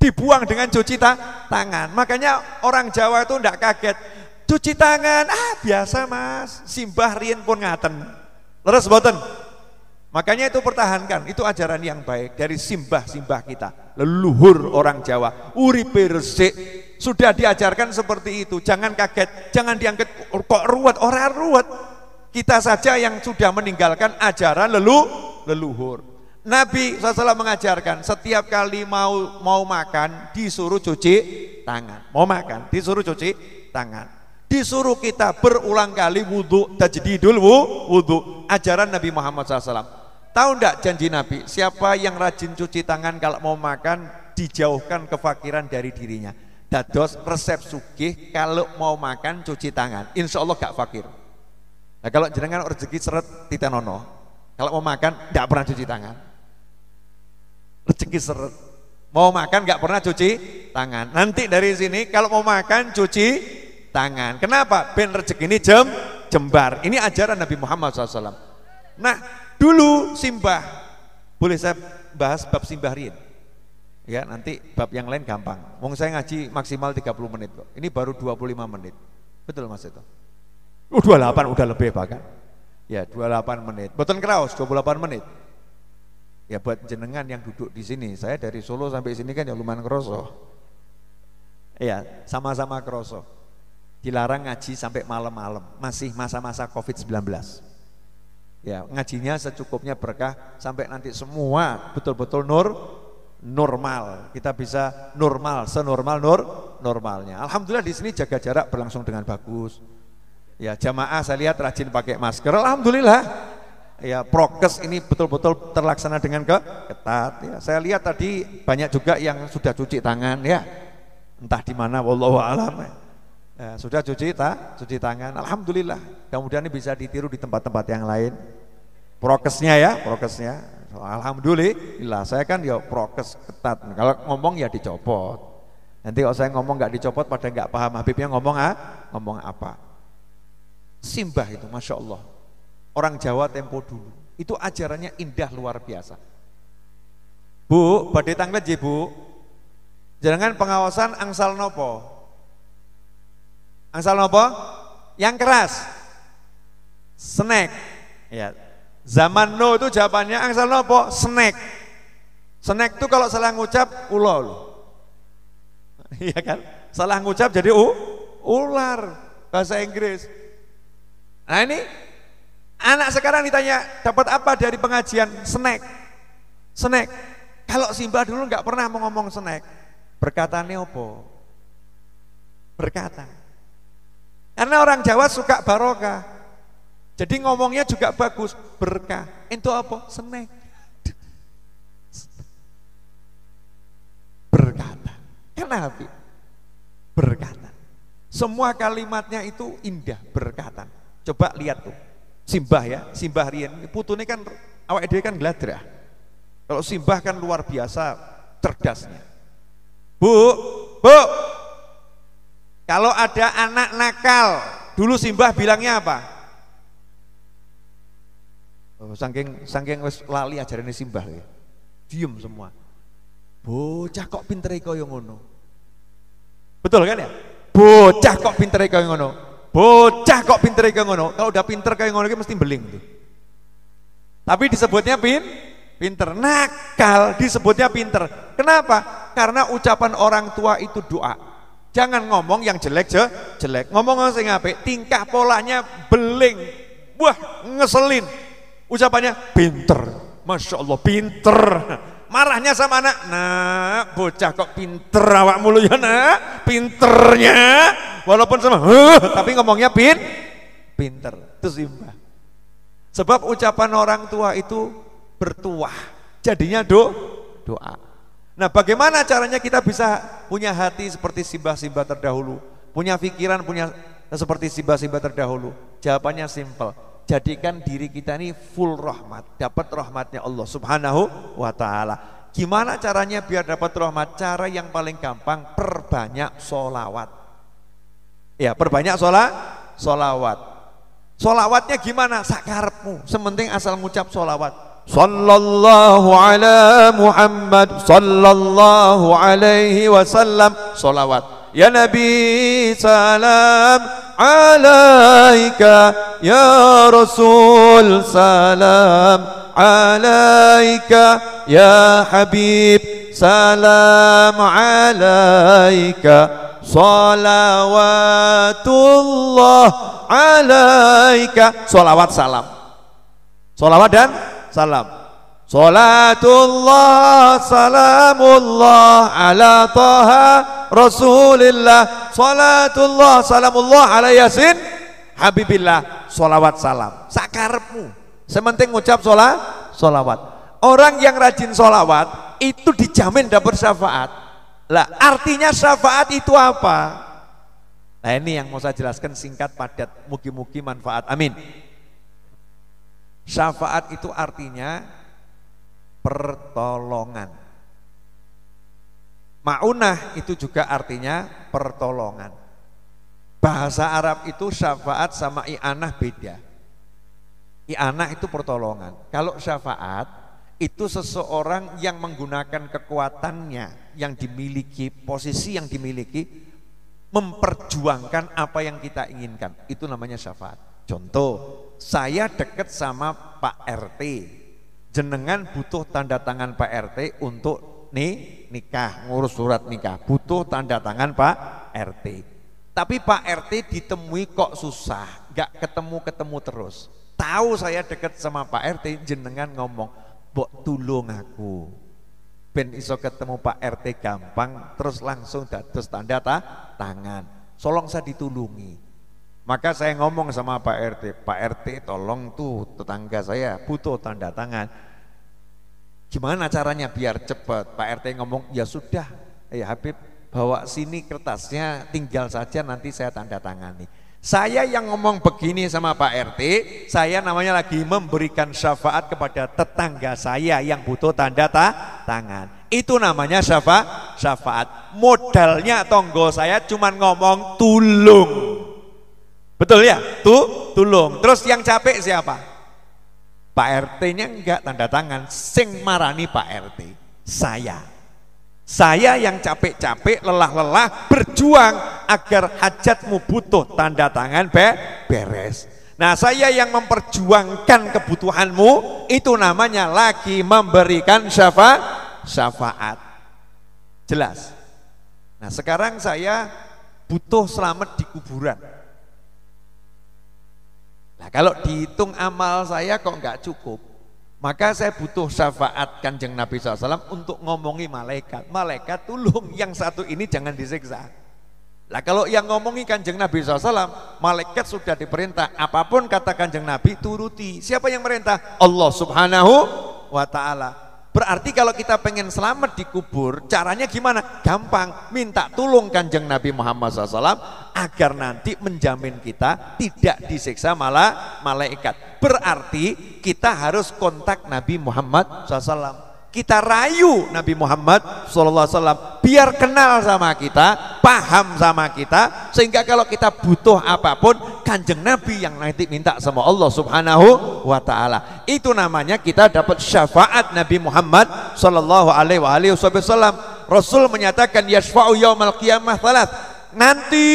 Dibuang dengan cuci ta tangan. Makanya orang Jawa itu tidak kaget. Cuci tangan, ah biasa mas. Simbah rien pun ngaten. terus boten. Makanya itu pertahankan, itu ajaran yang baik dari simbah-simbah kita, leluhur orang Jawa, uripe resik. Sudah diajarkan seperti itu, jangan kaget, jangan diangkat kok ruwet, orang ruwet. Kita saja yang sudah meninggalkan ajaran lelu, leluhur. Nabi SAW mengajarkan setiap kali mau mau makan disuruh cuci tangan. Mau makan disuruh cuci tangan disuruh kita berulang kali wudhu tajdidul wudhu ajaran Nabi Muhammad SAW Tahu enggak janji Nabi? Siapa yang rajin cuci tangan kalau mau makan dijauhkan kefakiran dari dirinya. Dados resep sugih kalau mau makan cuci tangan. Insya Allah gak fakir. Nah, kalau jenengan rezeki seret titanono. Kalau mau makan gak pernah cuci tangan. Rezeki seret. Mau makan gak pernah cuci tangan. Nanti dari sini kalau mau makan cuci tangan. Kenapa? Ben rezeki ini jem jembar. Ini ajaran Nabi Muhammad SAW. Nah, Dulu simbah. Boleh saya bahas bab simbah rin? Ya, nanti bab yang lain gampang. Wong saya ngaji maksimal 30 menit kok. Ini baru 25 menit. Betul Mas itu? Oh, 28 udah lebih bahkan. Ya, 28 menit. Boten kraos 28 menit. Ya buat jenengan yang duduk di sini, saya dari Solo sampai sini kan ya lumayan kroso. Ya, sama-sama kroso. Dilarang ngaji sampai malam-malam, masih masa-masa Covid-19. Ya, ngajinya secukupnya berkah sampai nanti semua betul-betul nur normal. Kita bisa normal, senormal nur normalnya. Alhamdulillah di sini jaga jarak berlangsung dengan bagus. Ya, jamaah saya lihat rajin pakai masker. Alhamdulillah. Ya, prokes ini betul-betul terlaksana dengan ke ketat ya. Saya lihat tadi banyak juga yang sudah cuci tangan ya. Entah di mana wallahu alam. Ya, sudah cuci tak? Cuci tangan. Alhamdulillah. Kemudian ini bisa ditiru di tempat-tempat yang lain. Prokesnya ya, prokesnya. Alhamdulillah. Saya kan ya prokes ketat. Kalau ngomong ya dicopot. Nanti kalau saya ngomong nggak dicopot pada nggak paham Habibnya ngomong ah, ngomong apa? Simbah itu, masya Allah. Orang Jawa tempo dulu. Itu ajarannya indah luar biasa. Bu, badai tanglet bu. Jangan pengawasan angsal nopo. Angsal nopo? Yang keras. Snack. Ya. Zaman no itu jawabannya angsal nopo? Snack. Snack itu kalau salah ngucap ulol. (laughs) Iya kan? Salah ngucap jadi u, ular bahasa Inggris. Nah ini anak sekarang ditanya dapat apa dari pengajian snack, snack. Kalau Simba dulu nggak pernah mau ngomong snack, berkata Neopo. berkata. Karena orang Jawa suka barokah. Jadi ngomongnya juga bagus, berkah. Itu apa? Seneng. Berkata. Kenapa? Berkata. Semua kalimatnya itu indah, berkata. Coba lihat tuh. Simbah ya, Simbah Rien. Putune kan awak dhewe kan gladrah. Kalau Simbah kan luar biasa cerdasnya. Bu, bu, kalau ada anak nakal, dulu Simbah bilangnya apa? Oh, sangking sangking wes lali ajarannya Simbah ya. Diem semua. Bocah kok iko yang ngono. Betul kan ya? Bocah kok iko yang ngono. Bocah kok iko yang ngono. Kalau udah pinter kayak ngono mesti beling tuh. Tapi disebutnya pin pinter. Nakal disebutnya pinter. Kenapa? Karena ucapan orang tua itu doa. Jangan ngomong yang jelek je, jelek. Ngomong sing apik, tingkah polanya beling. buah ngeselin. Ucapannya pinter. Masya Allah, pinter. Marahnya sama anak, nah bocah kok pinter awak mulu ya nak, pinternya. Walaupun sama, tapi ngomongnya pin, pinter. Itu simbah. Sebab ucapan orang tua itu bertuah. Jadinya do, doa. Nah bagaimana caranya kita bisa punya hati seperti simbah-simbah terdahulu Punya pikiran punya seperti simbah-simbah terdahulu Jawabannya simple Jadikan diri kita ini full rahmat Dapat rahmatnya Allah subhanahu wa ta'ala Gimana caranya biar dapat rahmat Cara yang paling gampang perbanyak sholawat. Ya perbanyak sholat solawat Solawatnya gimana? Sakarepmu Sementing asal ngucap sholawat. صلى الله على محمد صلى الله عليه وسلم صلوات يا نبي سلام عليك يا رسول سلام عليك يا حبيب سلام عليك صلوات الله عليك صلوات سلام صلوات dan salam Salatullah salamullah ala taha rasulillah Salatullah salamullah ala yasin habibillah Salawat salam Sakarmu Sementing ngucap sholat Salawat Orang yang rajin sholawat itu dijamin dapat syafaat. Lah artinya syafaat itu apa? Nah ini yang mau saya jelaskan singkat padat. Mugi-mugi manfaat. Amin. Syafaat itu artinya pertolongan. Ma'unah itu juga artinya pertolongan. Bahasa Arab itu syafaat sama i'anah beda. I'anah itu pertolongan. Kalau syafaat itu seseorang yang menggunakan kekuatannya yang dimiliki, posisi yang dimiliki memperjuangkan apa yang kita inginkan. Itu namanya syafaat. Contoh, saya deket sama Pak RT jenengan butuh tanda tangan Pak RT untuk nih nikah ngurus surat nikah butuh tanda tangan Pak RT tapi Pak RT ditemui kok susah Gak ketemu ketemu terus tahu saya deket sama Pak RT jenengan ngomong bok tulung aku ben iso ketemu Pak RT gampang terus langsung dados tanda ta, tangan solong saya ditulungi maka saya ngomong sama Pak RT, Pak RT tolong tuh tetangga saya butuh tanda tangan. Gimana caranya biar cepat? Pak RT ngomong, ya sudah, ya Habib bawa sini kertasnya tinggal saja nanti saya tanda tangani. Saya yang ngomong begini sama Pak RT, saya namanya lagi memberikan syafaat kepada tetangga saya yang butuh tanda ta tangan. Itu namanya syafa syafaat. Modalnya tonggo saya cuma ngomong tulung. Betul ya? tuh tulung. Terus yang capek siapa? Pak RT-nya enggak tanda tangan. Sing marani Pak RT. Saya. Saya yang capek-capek, lelah-lelah, berjuang agar hajatmu butuh tanda tangan be beres. Nah saya yang memperjuangkan kebutuhanmu itu namanya lagi memberikan syafa syafaat. Jelas? Nah sekarang saya butuh selamat di kuburan Nah, kalau dihitung amal saya kok nggak cukup, maka saya butuh syafaat kanjeng Nabi SAW untuk ngomongi malaikat. Malaikat tolong yang satu ini jangan disiksa. Lah kalau yang ngomongi kanjeng Nabi SAW, malaikat sudah diperintah apapun kata kanjeng Nabi turuti. Siapa yang merintah? Allah Subhanahu wa Ta'ala. Berarti kalau kita pengen selamat dikubur, caranya gimana? Gampang, minta tolong kanjeng Nabi Muhammad SAW agar nanti menjamin kita tidak disiksa malah malaikat. Berarti kita harus kontak Nabi Muhammad SAW kita rayu Nabi Muhammad SAW biar kenal sama kita paham sama kita sehingga kalau kita butuh apapun kanjeng Nabi yang nanti minta sama Allah subhanahu wa ta'ala itu namanya kita dapat syafaat Nabi Muhammad Sallallahu alaihi wasallam Rasul menyatakan yasfa'u yaumal qiyamah thalat nanti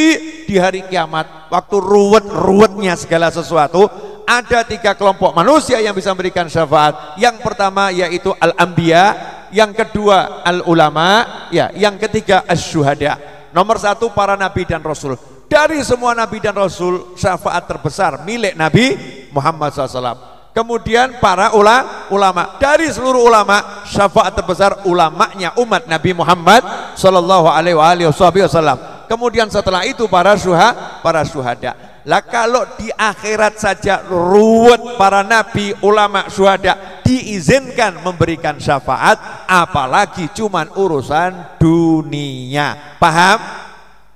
di hari kiamat waktu ruwet-ruwetnya segala sesuatu ada tiga kelompok manusia yang bisa memberikan syafaat. Yang pertama yaitu al-anbiya, yang kedua al-ulama, ya, yang ketiga as-syuhada. Nomor satu para nabi dan rasul. Dari semua nabi dan rasul, syafaat terbesar milik Nabi Muhammad SAW. Kemudian para ula, ulama dari seluruh ulama syafaat terbesar ulamanya umat Nabi Muhammad Sallallahu Alaihi Wasallam. Kemudian setelah itu para syuha, para syuhada. Lah kalau di akhirat saja ruwet para nabi, ulama, syuhada diizinkan memberikan syafaat, apalagi cuman urusan dunia. Paham?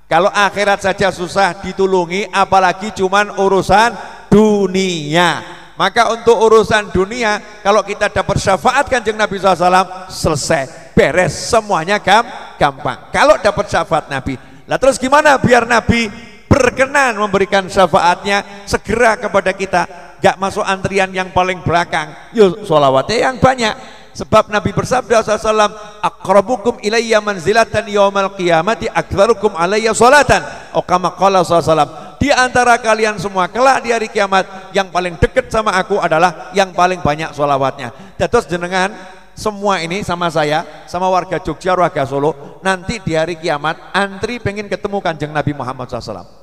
Kalau akhirat saja susah ditulungi, apalagi cuman urusan dunia. Maka untuk urusan dunia, kalau kita dapat syafaat kanjeng Nabi SAW, selesai, beres semuanya gampang. Kalau dapat syafaat Nabi, lah terus gimana biar Nabi berkenan memberikan syafaatnya segera kepada kita gak masuk antrian yang paling belakang yuk sholawatnya yang banyak sebab Nabi bersabda SAW akrabukum ilayya manzilatan yawmal qiyamati aktharukum alayya sholatan okama oh, qala SAW di antara kalian semua kelak di hari kiamat yang paling dekat sama aku adalah yang paling banyak sholawatnya terus jenengan semua ini sama saya, sama warga Jogja, warga Solo, nanti di hari kiamat antri pengen ketemu kanjeng Nabi Muhammad SAW.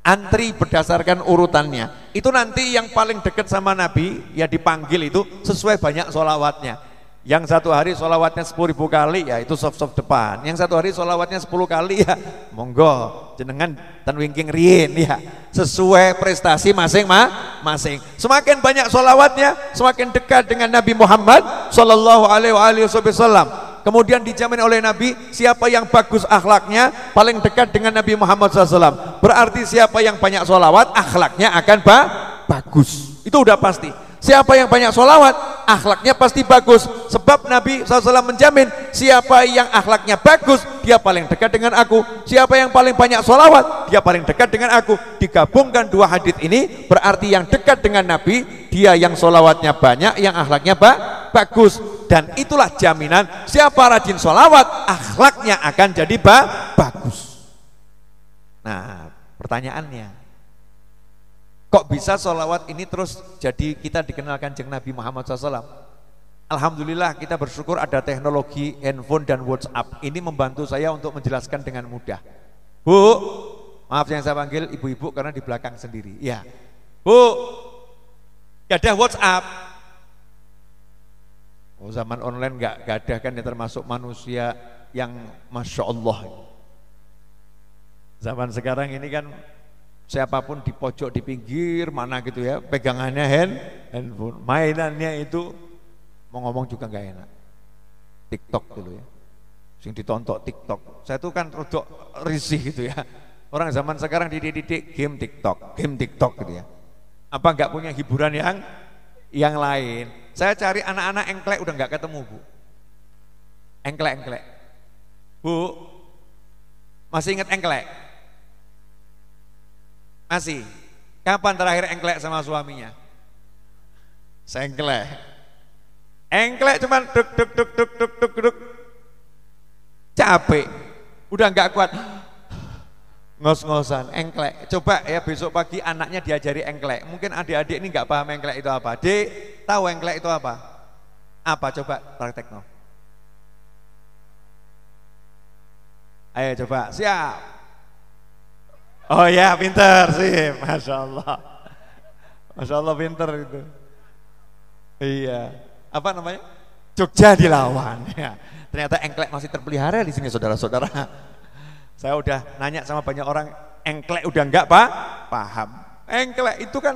Antri berdasarkan urutannya. Itu nanti yang paling dekat sama Nabi, ya dipanggil itu sesuai banyak solawatnya. Yang satu hari sholawatnya sepuluh ribu kali ya itu soft-soft depan. Yang satu hari sholawatnya sepuluh kali ya monggo jenengan dan wingking rien ya. Sesuai prestasi masing ma masing. Semakin banyak sholawatnya semakin dekat dengan Nabi Muhammad Shallallahu Alaihi Wasallam. Kemudian dijamin oleh Nabi siapa yang bagus akhlaknya paling dekat dengan Nabi Muhammad SAW. Berarti siapa yang banyak sholawat akhlaknya akan ba bagus. Itu udah pasti. Siapa yang banyak sholawat akhlaknya pasti bagus sebab Nabi SAW menjamin siapa yang akhlaknya bagus dia paling dekat dengan aku siapa yang paling banyak sholawat dia paling dekat dengan aku digabungkan dua hadis ini berarti yang dekat dengan Nabi dia yang sholawatnya banyak yang akhlaknya ba bagus dan itulah jaminan siapa rajin sholawat akhlaknya akan jadi ba bagus nah pertanyaannya Kok bisa sholawat ini terus jadi kita dikenalkan jeng Nabi Muhammad SAW? Alhamdulillah kita bersyukur ada teknologi handphone dan WhatsApp. Ini membantu saya untuk menjelaskan dengan mudah. Bu, maaf yang saya panggil ibu-ibu karena di belakang sendiri. Ya, bu, gak ada WhatsApp. Oh, zaman online gak, gak ada kan yang termasuk manusia yang masya Allah. Zaman sekarang ini kan siapapun di pojok di pinggir mana gitu ya pegangannya hand handphone mainannya itu mau ngomong juga nggak enak TikTok dulu ya sing ditonton TikTok saya tuh kan rodok risih gitu ya orang zaman sekarang dididik game TikTok game TikTok gitu ya apa nggak punya hiburan yang yang lain saya cari anak-anak engklek udah nggak ketemu bu engklek engklek bu masih inget engklek masih. Kapan terakhir engklek sama suaminya? Sengklek. Engklek cuman duk duk duk duk duk duk duk. Capek. Udah nggak kuat. Ngos-ngosan, engklek. Coba ya besok pagi anaknya diajari engklek. Mungkin adik-adik ini nggak paham engklek itu apa. Dek, tahu engklek itu apa? Apa coba no. Ayo coba, siap. Oh ya pinter sih, masya Allah, masya Allah pinter itu. Iya, apa namanya? Jogja dilawan (laughs) ya. Ternyata engklek masih terpelihara di sini saudara-saudara. Saya udah nanya sama banyak orang, engklek udah enggak pak? Paham. Engklek itu kan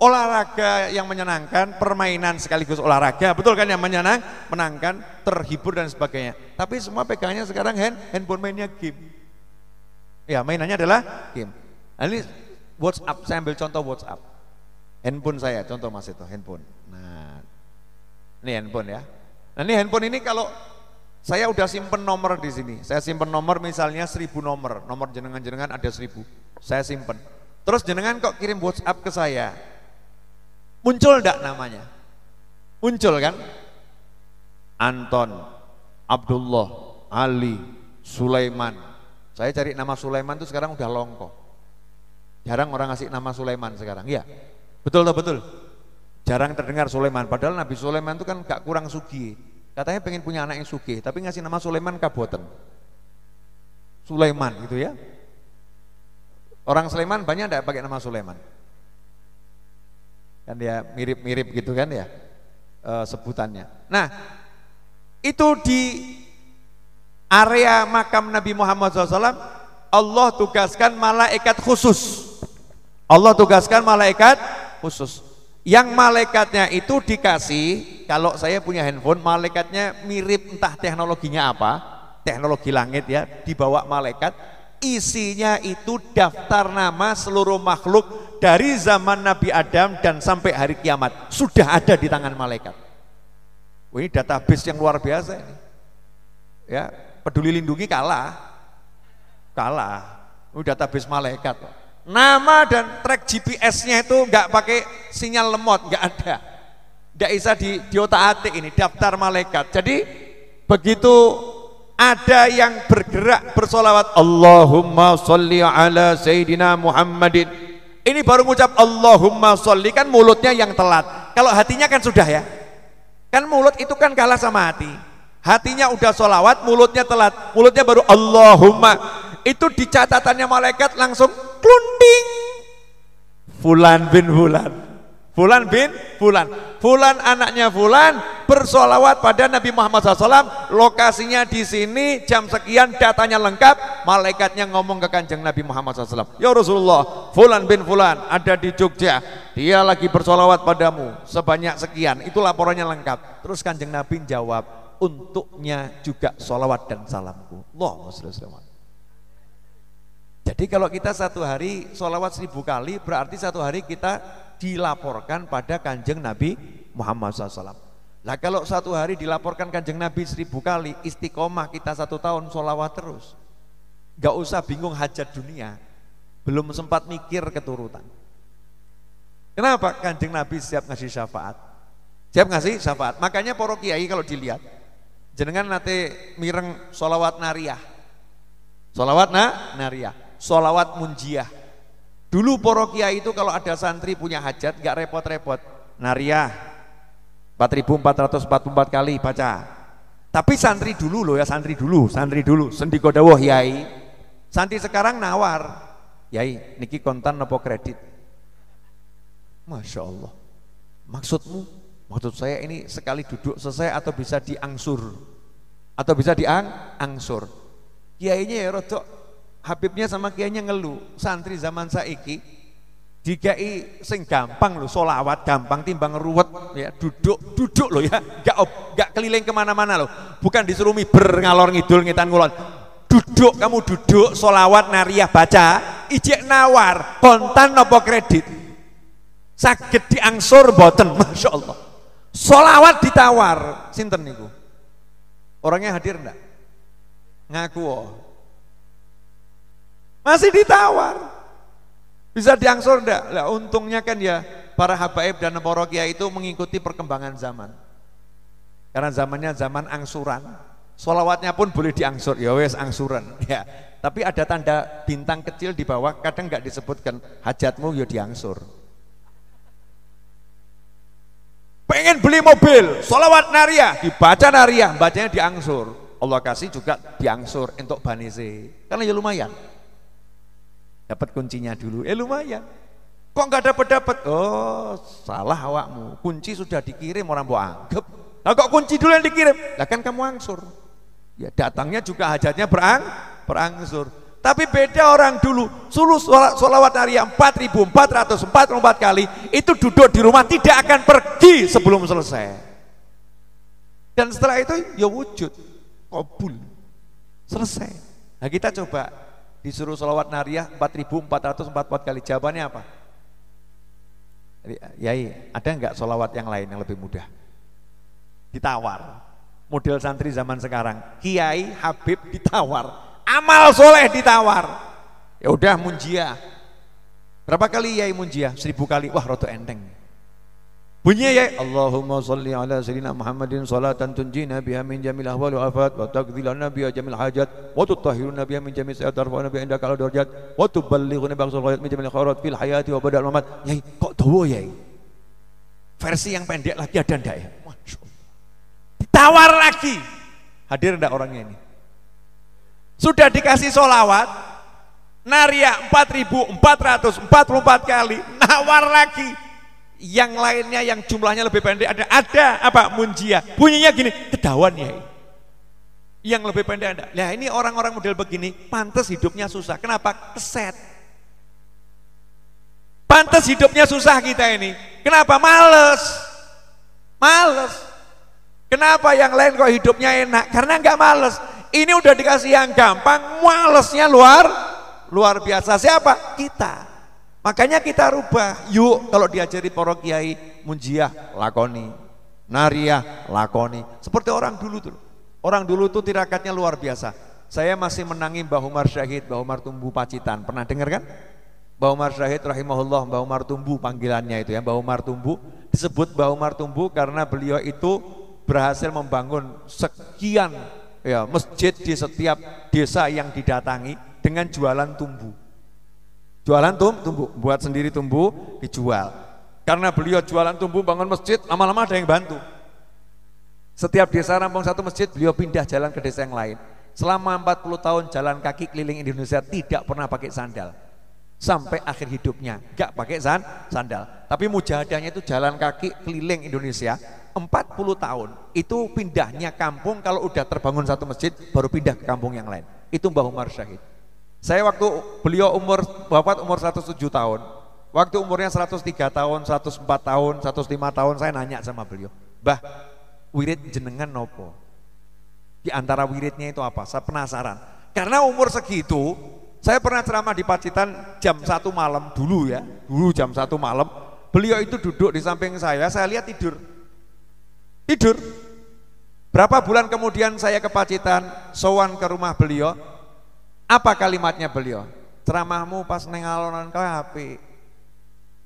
olahraga yang menyenangkan, permainan sekaligus olahraga, betul kan yang menyenang, menangkan, terhibur dan sebagainya. Tapi semua pegangannya sekarang hand, handphone mainnya game. Ya, mainannya adalah game. Nah, ini WhatsApp, saya ambil contoh WhatsApp. Handphone saya, contoh Mas itu, handphone. Nah, ini handphone ya. Nah, ini handphone ini kalau saya udah simpen nomor di sini. Saya simpen nomor misalnya seribu nomor. Nomor jenengan-jenengan ada seribu. Saya simpen. Terus jenengan kok kirim WhatsApp ke saya. Muncul enggak namanya? Muncul kan? Anton, Abdullah, Ali, Sulaiman, saya cari nama Sulaiman itu sekarang udah longko. Jarang orang ngasih nama Sulaiman sekarang. Iya. Betul atau betul. Jarang terdengar Sulaiman. Padahal Nabi Sulaiman itu kan gak kurang sugi. Katanya pengen punya anak yang sugi, tapi ngasih nama Sulaiman kaboten. Sulaiman gitu ya. Orang Sulaiman banyak tidak pakai nama Sulaiman. Kan dia ya, mirip-mirip gitu kan ya eh, sebutannya. Nah, itu di area makam Nabi Muhammad SAW Allah tugaskan malaikat khusus Allah tugaskan malaikat khusus yang malaikatnya itu dikasih kalau saya punya handphone malaikatnya mirip entah teknologinya apa teknologi langit ya dibawa malaikat isinya itu daftar nama seluruh makhluk dari zaman Nabi Adam dan sampai hari kiamat sudah ada di tangan malaikat ini database yang luar biasa ini ya peduli lindungi kalah kalah Udah database malaikat nama dan track GPS-nya itu nggak pakai sinyal lemot nggak ada nggak bisa di, di otak atik ini daftar malaikat jadi begitu ada yang bergerak bersolawat Allahumma sholli ala Sayyidina Muhammadin ini baru ngucap Allahumma sholli kan mulutnya yang telat kalau hatinya kan sudah ya kan mulut itu kan kalah sama hati hatinya udah sholawat, mulutnya telat mulutnya baru Allahumma itu di catatannya malaikat langsung klunding Fulan bin Fulan Fulan bin Fulan Fulan anaknya Fulan bersolawat pada Nabi Muhammad SAW lokasinya di sini jam sekian datanya lengkap malaikatnya ngomong ke kanjeng Nabi Muhammad SAW Ya Rasulullah Fulan bin Fulan ada di Jogja dia lagi bersolawat padamu sebanyak sekian itu laporannya lengkap terus kanjeng Nabi jawab untuknya juga sholawat dan salamku. Allahumma Jadi kalau kita satu hari sholawat seribu kali berarti satu hari kita dilaporkan pada kanjeng Nabi Muhammad SAW. Nah kalau satu hari dilaporkan kanjeng Nabi seribu kali istiqomah kita satu tahun sholawat terus. Gak usah bingung hajat dunia. Belum sempat mikir keturutan. Kenapa kanjeng Nabi siap ngasih syafaat? Siap ngasih syafaat. Makanya poro kiai kalau dilihat jenengan nate mireng solawat nariah, solawat na nariah, solawat munjiah dulu porokia itu kalau ada santri punya hajat gak repot-repot nariah, 4444 kali baca tapi santri dulu loh ya santri dulu santri dulu sendiko dawuh yai santri sekarang nawar yai niki kontan nopo kredit Masya Allah maksudmu Maksud saya ini sekali duduk selesai atau bisa diangsur atau bisa diangsur. Kiainya ya rodok Habibnya sama kiainya ngeluh, santri zaman saiki digai sing gampang loh solawat gampang timbang ruwet ya duduk duduk loh ya gak op, gak keliling kemana-mana loh bukan disuruh miber ngalor ngidul ngitan ngulon duduk kamu duduk solawat nariah baca ijek nawar kontan nopo kredit sakit diangsur boten masya Allah Solawat ditawar, sinten niku? Orangnya hadir ndak? Ngaku oh. Masih ditawar. Bisa diangsur enggak? Lah untungnya kan ya para habaib dan para itu mengikuti perkembangan zaman. Karena zamannya zaman angsuran. Solawatnya pun boleh diangsur, ya wes angsuran. (laughs) Ya. Tapi ada tanda bintang kecil di bawah, kadang nggak disebutkan hajatmu yo ya diangsur. pengen beli mobil, sholawat naria, dibaca naria, bacanya diangsur. Allah kasih juga diangsur untuk banese Karena ya lumayan. Dapat kuncinya dulu, eh lumayan. Kok nggak dapat dapat? Oh, salah awakmu. Kunci sudah dikirim orang buang anggap. Nah, kok kunci dulu yang dikirim? Lah kan kamu angsur. Ya datangnya juga hajatnya berang berangsur. Tapi beda orang dulu, suluh sholawat nariah 4444 kali, itu duduk di rumah tidak akan pergi sebelum selesai. Dan setelah itu ya wujud, kabul, selesai. Nah kita coba disuruh sholawat nariah 4444 kali, jawabannya apa? Yai, ada nggak sholawat yang lain yang lebih mudah? Ditawar, model santri zaman sekarang, kiai, habib ditawar, amal soleh ditawar ya udah munjia berapa kali ya munjia seribu kali wah roto enteng bunyinya ya Allahumma salli ala sayyidina Muhammadin salatan tunjina biha min jamil ahwal wa afat wa taqdhilana biha jamil hajat wa tutahhiruna biha min jamil sayyiat tarfa'una biha indaka ala darjat wa tuballighuna biha ghayat min jamil khairat fil hayati wa badal mamat yai kok dawa yai versi yang pendek lagi ada ndak ya Masya Allah. ditawar lagi hadir ndak orangnya ini sudah dikasih solawat, naria 4.444 kali, nawar lagi. Yang lainnya yang jumlahnya lebih pendek ada, ada apa? Munjia. Bunyinya gini, kedawan ya. Yang lebih pendek ada. Nah ini orang-orang model begini, pantas hidupnya susah. Kenapa? Keset. Pantas hidupnya susah kita ini. Kenapa? Males. Males. Kenapa yang lain kok hidupnya enak? Karena nggak males. Ini udah dikasih yang gampang, malesnya luar luar biasa. Siapa? Kita. Makanya kita rubah. Yuk kalau diajari para kiai munjiah lakoni, nariah lakoni. Seperti orang dulu tuh. Orang dulu tuh tirakatnya luar biasa. Saya masih menangi Mbah Umar Syahid, Mbah Umar Tumbu Pacitan. Pernah dengar kan? Mbah Umar Syahid rahimahullah, Mbah Umar Tumbu panggilannya itu ya, Mbah Umar Tumbu. Disebut Mbah Umar Tumbu karena beliau itu berhasil membangun sekian ya masjid di setiap desa yang didatangi dengan jualan tumbuh jualan tum tumbuh buat sendiri tumbuh dijual karena beliau jualan tumbuh bangun masjid lama-lama ada yang bantu setiap desa rampung satu masjid beliau pindah jalan ke desa yang lain selama 40 tahun jalan kaki keliling Indonesia tidak pernah pakai sandal sampai akhir hidupnya gak pakai sandal tapi mujahadahnya itu jalan kaki keliling Indonesia 40 tahun itu pindahnya kampung kalau udah terbangun satu masjid baru pindah ke kampung yang lain itu Mbah Umar Syahid saya waktu beliau umur bapak umur 107 tahun waktu umurnya 103 tahun 104 tahun 105 tahun saya nanya sama beliau bah wirid jenengan nopo di antara wiridnya itu apa saya penasaran karena umur segitu saya pernah ceramah di Pacitan jam satu malam dulu ya dulu jam satu malam beliau itu duduk di samping saya saya lihat tidur tidur. Berapa bulan kemudian saya ke Pacitan, sowan ke rumah beliau. Apa kalimatnya beliau? Ceramahmu pas neng alon-alon api.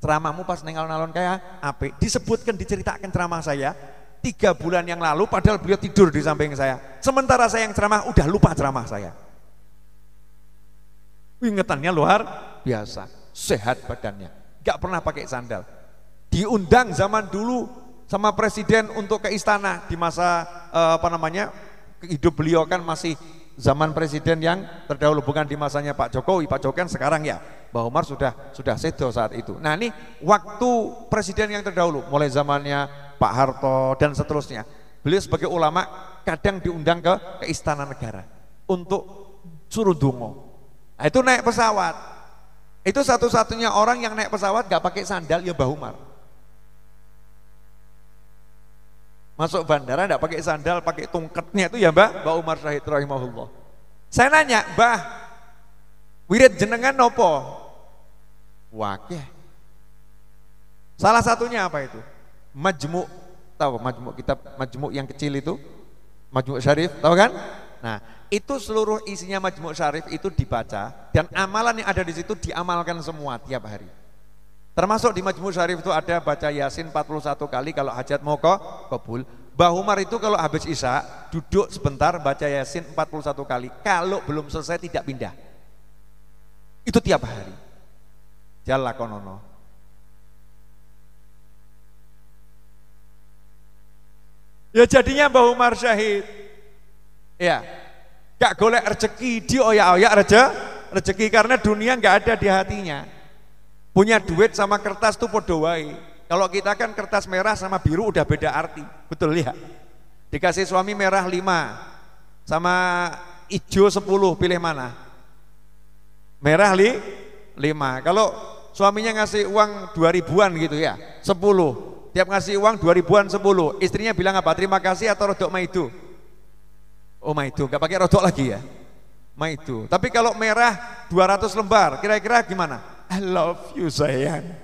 Ceramahmu pas neng alon-alon kayak api. Disebutkan, diceritakan ceramah saya. Tiga bulan yang lalu padahal beliau tidur di samping saya. Sementara saya yang ceramah udah lupa ceramah saya. Ingetannya luar biasa. Sehat badannya. Gak pernah pakai sandal. Diundang zaman dulu sama presiden untuk ke istana di masa eh, apa namanya hidup beliau kan masih zaman presiden yang terdahulu bukan di masanya Pak Jokowi, Pak Jokowi kan sekarang ya. Mbak Umar sudah sudah sedo saat itu. Nah, ini waktu presiden yang terdahulu mulai zamannya Pak Harto dan seterusnya. Beliau sebagai ulama kadang diundang ke ke istana negara untuk suruh dungo. Nah, itu naik pesawat. Itu satu-satunya orang yang naik pesawat gak pakai sandal ya Mbah Umar. Masuk bandara enggak pakai sandal, pakai tungketnya itu ya Mbak, Mbak Umar Syahid rahimahullah. Saya nanya, "Mbah, wirid jenengan nopo?" Wakih. Salah satunya apa itu? majmuk tahu majmuk kitab majmuk yang kecil itu? majmuk Syarif, tahu kan? Nah, itu seluruh isinya majmuk Syarif itu dibaca dan amalan yang ada di situ diamalkan semua tiap hari. Termasuk di Majmu Syarif itu ada baca Yasin 41 kali kalau hajat mau kebul. Mbah Umar itu kalau habis Isya duduk sebentar baca Yasin 41 kali. Kalau belum selesai tidak pindah. Itu tiap hari. Jalla konono. Ya jadinya Mbah Umar syahid. Ya. Gak golek rezeki, dioyak-oyak reje, rezeki karena dunia gak ada di hatinya. Punya duit sama kertas tuh podowai. Kalau kita kan kertas merah sama biru udah beda arti. Betul ya? Dikasih suami merah lima sama hijau sepuluh, pilih mana? Merah li 5. Kalau suaminya ngasih uang dua ribuan gitu ya, sepuluh. Tiap ngasih uang dua ribuan sepuluh, Istrinya bilang apa? Terima kasih atau rodok itu? Oh ma itu, gak pakai rodok lagi ya? Ma itu. Tapi kalau merah dua ratus lembar, kira-kira gimana? I love you sayang.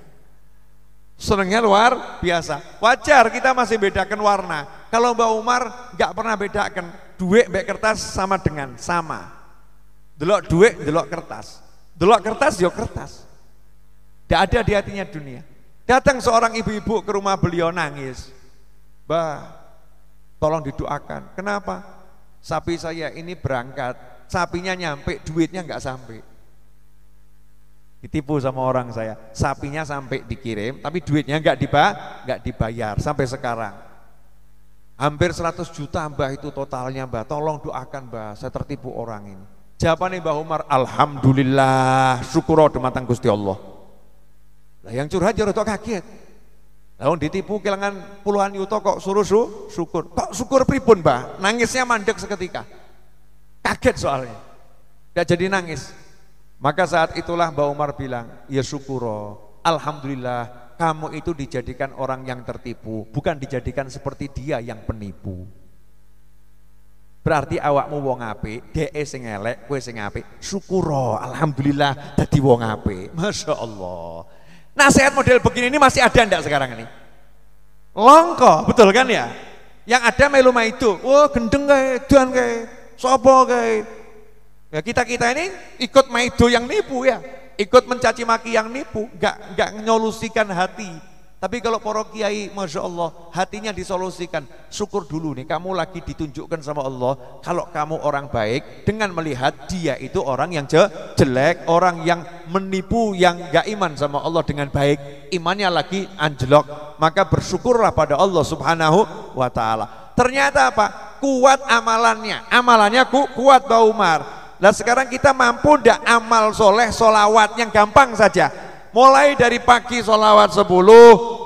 Senengnya luar biasa. Wajar kita masih bedakan warna. Kalau Mbak Umar nggak pernah bedakan duit mbak kertas sama dengan sama. Delok duit, delok kertas. Delok kertas, yo kertas. Tidak ada di hatinya dunia. Datang seorang ibu-ibu ke rumah beliau nangis. Mbak, tolong didoakan. Kenapa? Sapi saya ini berangkat, sapinya nyampe, duitnya nggak sampai. Ditipu sama orang saya. Sapinya sampai dikirim, tapi duitnya enggak diba, enggak dibayar sampai sekarang. Hampir 100 juta Mbah itu totalnya Mbah. Tolong doakan Mbah, saya tertipu orang ini. Jawabannya Mbah Umar, alhamdulillah, syukur matang Gusti Allah. Lah yang curhat ya rada kaget. Lalu ditipu kehilangan puluhan yuto kok suruh su, syukur. Kok syukur pripun Mbah? Nangisnya mandek seketika. Kaget soalnya. Enggak jadi nangis. Maka saat itulah Mbak Umar bilang, ya syukuro, Alhamdulillah kamu itu dijadikan orang yang tertipu, bukan dijadikan seperti dia yang penipu. Berarti awakmu wong ape, dee sing elek, kue sing ape, Syukuro, alhamdulillah tadi wong ape, Masya Allah. Nasihat model begini ini masih ada ndak sekarang ini? Longko, betul kan ya? Yang ada melu itu. Wah, oh, gendeng kayak, duan kayak, sopo kayak, Ya kita-kita ini ikut maido yang nipu ya, ikut mencaci maki yang nipu, nggak nggak nyolusikan hati. Tapi kalau para kiai, masya Allah, hatinya disolusikan. Syukur dulu nih, kamu lagi ditunjukkan sama Allah. Kalau kamu orang baik, dengan melihat dia itu orang yang je, jelek, orang yang menipu, yang gak iman sama Allah dengan baik, imannya lagi anjlok. Maka bersyukurlah pada Allah Subhanahu wa Ta'ala. Ternyata apa? Kuat amalannya, amalannya ku, kuat Baumar Nah sekarang kita mampu ndak amal soleh solawat yang gampang saja. Mulai dari pagi solawat 10,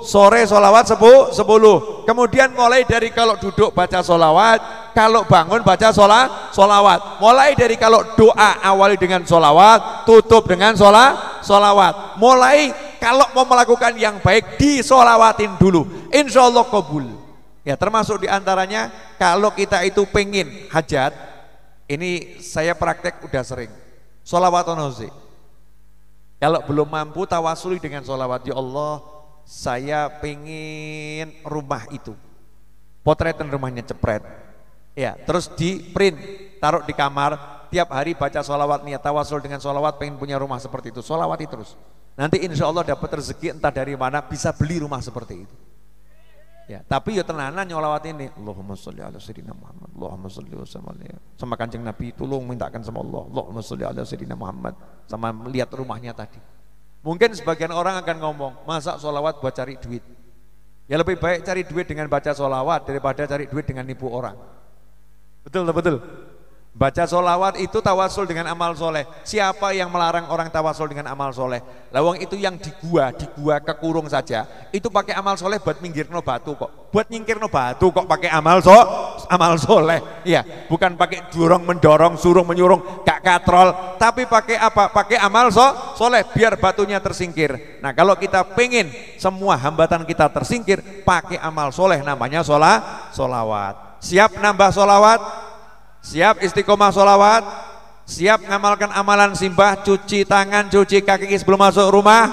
sore solawat 10, 10. Kemudian mulai dari kalau duduk baca solawat, kalau bangun baca solat, solawat. Mulai dari kalau doa awali dengan solawat, tutup dengan solat, solawat. Mulai kalau mau melakukan yang baik disolawatin dulu. Insya Allah kabul. Ya termasuk diantaranya kalau kita itu pengen hajat ini saya praktek udah sering. Solawat onozi. Kalau belum mampu tawasuli dengan solawat ya Allah, saya pengen rumah itu. Potretan rumahnya cepret. Ya, terus di print, taruh di kamar, tiap hari baca solawat niat tawasul dengan solawat pengen punya rumah seperti itu. Solawati terus. Nanti insya Allah dapat rezeki entah dari mana bisa beli rumah seperti itu. Ya, tapi yo ya tenanan nyolawat ini. Allahumma sholli ala sayyidina Muhammad. Allahumma sholli wa sallim alaihi. Sama Kanjeng Nabi tolong mintakan sama Allah. Allahumma sholli ala sayyidina Muhammad. Sama melihat rumahnya tadi. Mungkin sebagian orang akan ngomong, masa sholawat buat cari duit? Ya lebih baik cari duit dengan baca sholawat daripada cari duit dengan nipu orang. Betul, betul. Baca solawat itu tawasul dengan amal soleh. Siapa yang melarang orang tawasul dengan amal soleh? Lawang itu yang di gua, di gua kekurung saja. Itu pakai amal soleh buat minggir no batu kok. Buat no batu kok pakai amal so, amal soleh. Iya, bukan pakai dorong mendorong, surung menyurung, gak katrol. Tapi pakai apa? Pakai amal so, soleh biar batunya tersingkir. Nah kalau kita pengen semua hambatan kita tersingkir, pakai amal soleh namanya solah, solawat. Siap nambah solawat? Siap istiqomah sholawat? Siap ngamalkan amalan simbah, cuci tangan, cuci kaki sebelum masuk rumah?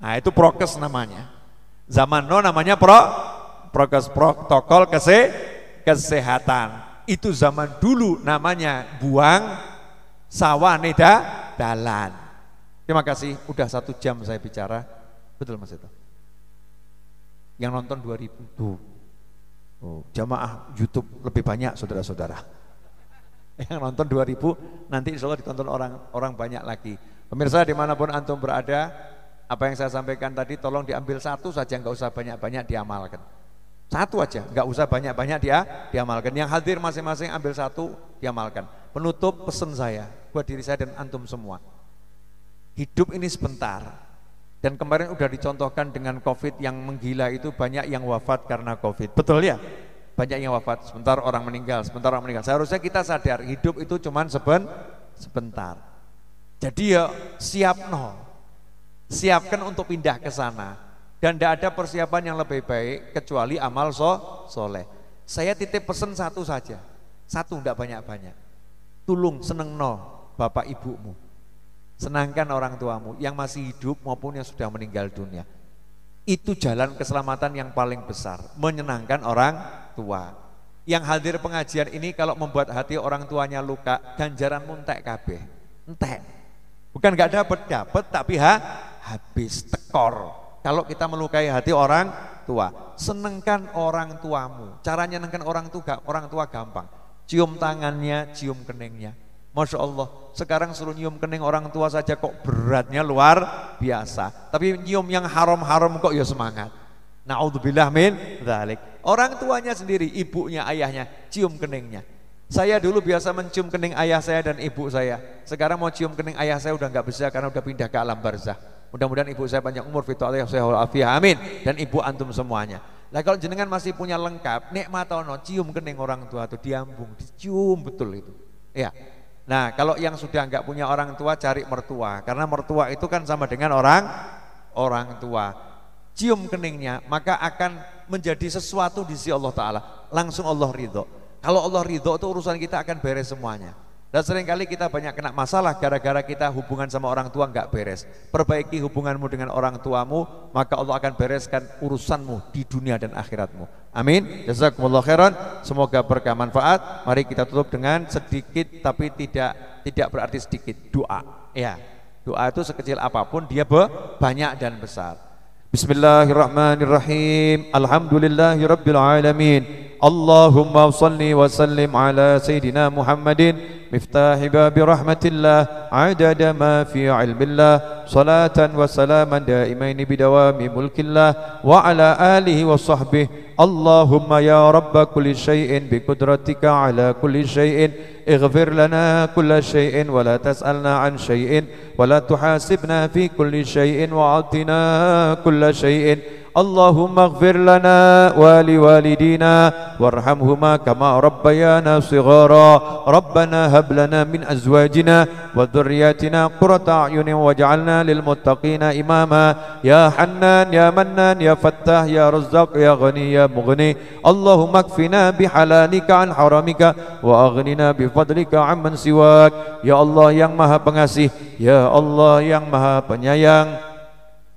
Nah itu prokes namanya. Zaman no namanya pro, prokes protokol kese, kesehatan. Itu zaman dulu namanya buang sawah neda dalan. Terima kasih, udah satu jam saya bicara. Betul Mas itu. Yang nonton 2000 tuh. Oh, jamaah YouTube lebih banyak saudara-saudara. Yang nonton 2000 nanti insya Allah ditonton orang orang banyak lagi. Pemirsa dimanapun antum berada, apa yang saya sampaikan tadi tolong diambil satu saja, nggak usah banyak-banyak diamalkan. Satu aja, nggak usah banyak-banyak dia diamalkan. Yang hadir masing-masing ambil satu diamalkan. Penutup pesan saya buat diri saya dan antum semua. Hidup ini sebentar, dan kemarin udah dicontohkan dengan COVID yang menggila itu banyak yang wafat karena COVID. Betul ya? Banyak yang wafat, sebentar orang meninggal, sebentar orang meninggal. Seharusnya kita sadar hidup itu cuma seben, sebentar. Jadi ya siap no, siapkan untuk pindah ke sana. Dan tidak ada persiapan yang lebih baik kecuali amal so, soleh. Saya titip pesan satu saja, satu tidak banyak-banyak. Tulung seneng no bapak ibumu Senangkan orang tuamu yang masih hidup maupun yang sudah meninggal dunia. Itu jalan keselamatan yang paling besar, menyenangkan orang tua. Yang hadir pengajian ini kalau membuat hati orang tuanya luka, ganjaran muntek kabeh. Entek. Bukan gak dapet dapat tapi ha, habis tekor. Kalau kita melukai hati orang tua, senangkan orang tuamu. Cara nyenengkan orang tua, orang tua gampang. Cium tangannya, cium keningnya Masya Allah, sekarang suruh nyium kening orang tua saja kok beratnya luar biasa. Tapi nyium yang haram-haram kok ya semangat. Na'udzubillah min dzalik. Orang tuanya sendiri, ibunya, ayahnya, cium keningnya. Saya dulu biasa mencium kening ayah saya dan ibu saya. Sekarang mau cium kening ayah saya udah nggak bisa karena udah pindah ke alam barzah. Mudah-mudahan ibu saya banyak umur fitolah afiyah amin dan ibu antum semuanya. Lah kalau jenengan masih punya lengkap, nikmat ono cium kening orang tua itu diambung, dicium betul itu. Ya. Nah kalau yang sudah nggak punya orang tua cari mertua Karena mertua itu kan sama dengan orang orang tua Cium keningnya maka akan menjadi sesuatu di sisi Allah Ta'ala Langsung Allah ridho Kalau Allah ridho itu urusan kita akan beres semuanya dan seringkali kita banyak kena masalah gara-gara kita hubungan sama orang tua nggak beres. Perbaiki hubunganmu dengan orang tuamu, maka Allah akan bereskan urusanmu di dunia dan akhiratmu. Amin. Jazakumullah khairan. Semoga berkah manfaat. Mari kita tutup dengan sedikit tapi tidak tidak berarti sedikit doa. Ya. Doa itu sekecil apapun dia be, banyak dan besar. Bismillahirrahmanirrahim. Alhamdulillahirabbil alamin. اللهم صل وسلم على سيدنا محمد مفتاح باب رحمة الله عدد ما في علم الله صلاة وسلاما دائمين بدوام ملك الله وعلى آله وصحبه اللهم يا رب كل شيء بقدرتك على كل شيء اغفر لنا كل شيء ولا تسألنا عن شيء ولا تحاسبنا في كل شيء وأعطنا كل شيء اللهم اغفر لنا ولوالدينا وارحمهما كما ربيانا صغارا ربنا هب لنا من أزواجنا وذرياتنا قرة أعين واجعلنا للمتقين إماما يا حنان يا منان يا فتاح يا رزاق يا غني يا مغني اللهم اكفنا بحلالك عن حرامك وأغننا بفضلك عمن سواك يا الله yang maha يا الله يا yang maha penyayang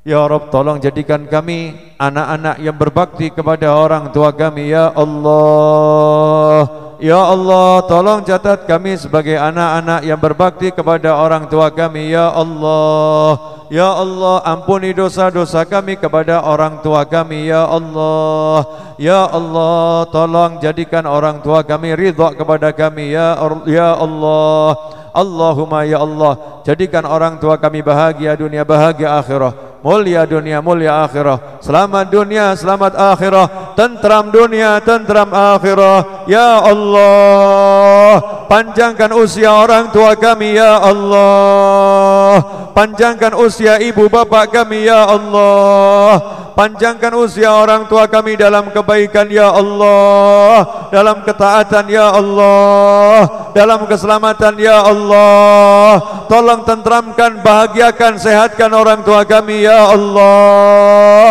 Ya Rob tolong jadikan kami anak-anak yang berbakti kepada orang tua kami Ya Allah Ya Allah tolong catat kami sebagai anak-anak yang berbakti kepada orang tua kami Ya Allah Ya Allah ampuni dosa-dosa kami kepada orang tua kami Ya Allah Ya Allah tolong jadikan orang tua kami ridha kepada kami Ya, ya Allah Allahumma Ya Allah jadikan orang tua kami bahagia dunia bahagia akhirat mulia dunia mulia akhirah selamat dunia selamat akhirah tentram dunia tentram akhirah ya Allah panjangkan usia orang tua kami ya Allah Panjangkan usia ibu bapak kami ya Allah Panjangkan usia orang tua kami dalam kebaikan ya Allah Dalam ketaatan ya Allah Dalam keselamatan ya Allah Tolong tentramkan, bahagiakan, sehatkan orang tua kami ya Allah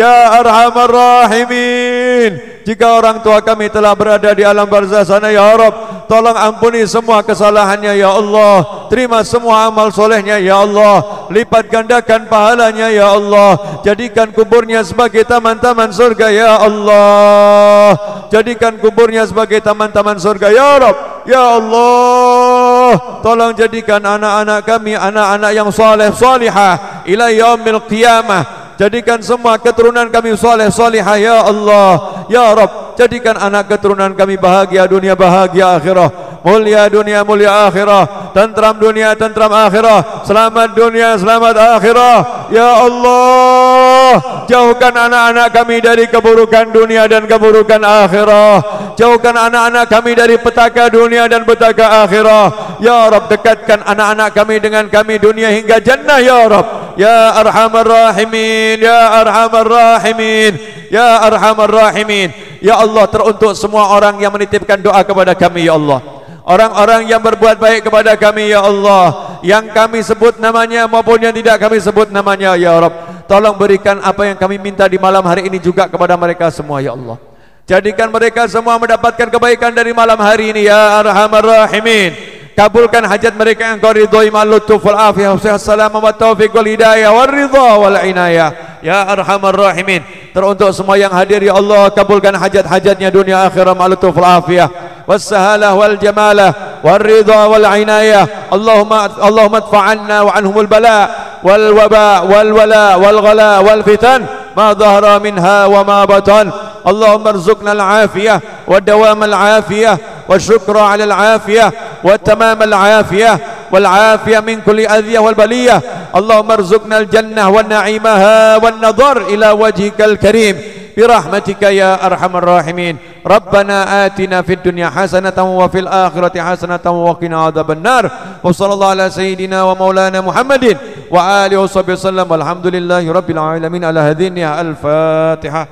Ya Arhamar Rahimin jika orang tua kami telah berada di alam barzah sana ya Rabb Tolong ampuni semua kesalahannya ya Allah Terima semua amal solehnya ya Allah Lipat gandakan pahalanya ya Allah Jadikan kuburnya sebagai taman-taman surga ya Allah Jadikan kuburnya sebagai taman-taman surga ya Rabb Ya Allah Tolong jadikan anak-anak kami anak-anak yang saleh salihah ila yaumil qiyamah jadikan semua keturunan kami soleh solehah ya Allah ya Rob. jadikan anak keturunan kami bahagia dunia bahagia akhirah mulia dunia mulia akhirah tentram dunia tentram akhirah selamat dunia selamat akhirah ya Allah jauhkan anak-anak kami dari keburukan dunia dan keburukan akhirah jauhkan anak-anak kami dari petaka dunia dan petaka akhirah ya Rob. dekatkan anak-anak kami dengan kami dunia hingga jannah ya Rob. يا أرحم الراحمين يا أرحم الراحمين يا أرحم الراحمين يا الله teruntuk semua orang yang menitipkan doa kepada kami ya Allah orang-orang yang berbuat baik kepada kami ya Allah yang kami sebut namanya maupun yang tidak kami sebut namanya ya Rabb tolong berikan apa yang kami minta di malam hari ini juga kepada mereka semua ya Allah jadikan mereka semua mendapatkan kebaikan dari malam hari ini ya arhamar rahimin Kabulkan hajat mereka yang kau ridhoi ma'lutuf wal afiyah Wassalamu wa taufiq wal hidayah wal ridha wal inayah Ya Arhamar Rahimin Teruntuk semua yang hadir Ya Allah Kabulkan hajat-hajatnya dunia akhirah ma'lutuf wal afiyah Wassahalah wal jamalah Wal ridha wal inayah Allahumma, Allahumma adfa'anna wa anhumul bala Wal waba wal wala wal ghala wal fitan ما ظهر منها وما بطن اللهم ارزقنا العافية ودوام العافية والشكر على العافية وتمام العافية والعافية من كل أذية والبلية اللهم ارزقنا الجنة والنعيمها والنظر إلى وجهك الكريم برحمتك يا أرحم الراحمين ربنا آتنا في الدنيا حسنة وفي الآخرة حسنة وقنا عذاب النار وصلى الله على سيدنا ومولانا محمد وآله وصحبه وسلم والحمد لله رب العالمين على هذه النهاية الفاتحة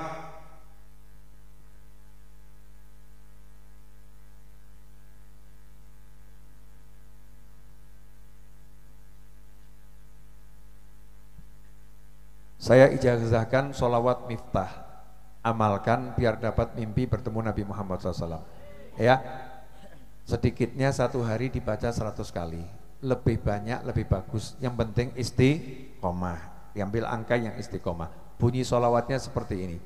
Saya ijazahkan sholawat miftah. Amalkan biar dapat mimpi bertemu Nabi Muhammad SAW. Ya, sedikitnya satu hari dibaca 100 kali. Lebih banyak lebih bagus. Yang penting istiqomah. Diambil angka yang istiqomah. Bunyi sholawatnya seperti ini.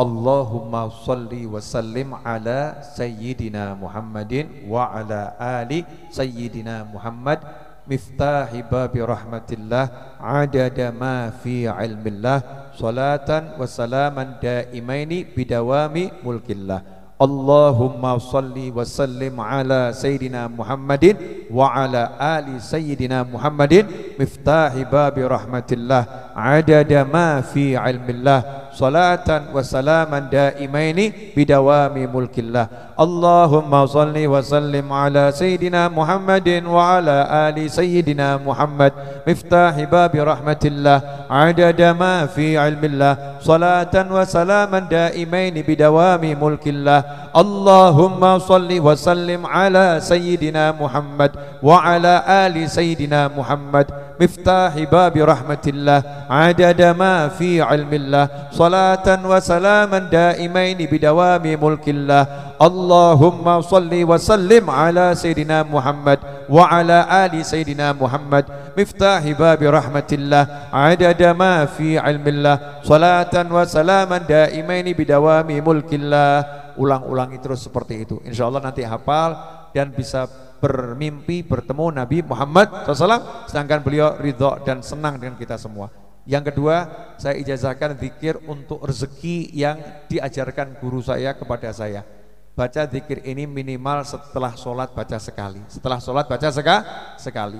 Allahumma salli wa sallim ala sayyidina Muhammadin wa ala ali sayyidina Muhammad مفتاح باب رحمة الله عدد ما في علم الله صلاة وسلاما دائمين بدوام ملك الله اللهم صل وسلم على سيدنا محمد وعلى آل سيدنا محمد مفتاح باب رحمة الله عدد ما في علم الله صلاة وسلاما دائمين بدوام ملك الله اللهم صل وسلم على سيدنا محمد وعلى آل سيدنا محمد مفتاح باب رحمة الله عدد ما في علم الله صلاة وسلاما دائمين بدوام ملك الله اللهم صل وسلم على سيدنا محمد وعلى آل سيدنا محمد Miftah bab rahmat Allah, ada da ma fi almalah, salatan dan salaman daimani bidawami mulki Allah. Allahumma usalli wa sallim ala sayidina Muhammad, wa ala ali sayidina Muhammad. Miftah bab rahmat Allah, ada da ma fi almalah, salatan dan salaman daimani bidawami mulki Allah. Ulang-ulangi terus seperti itu. insyaallah nanti hafal dan bisa bermimpi bertemu Nabi Muhammad SAW sedangkan beliau ridho dan senang dengan kita semua yang kedua saya ijazahkan zikir untuk rezeki yang diajarkan guru saya kepada saya baca zikir ini minimal setelah sholat baca sekali setelah sholat baca seka, sekali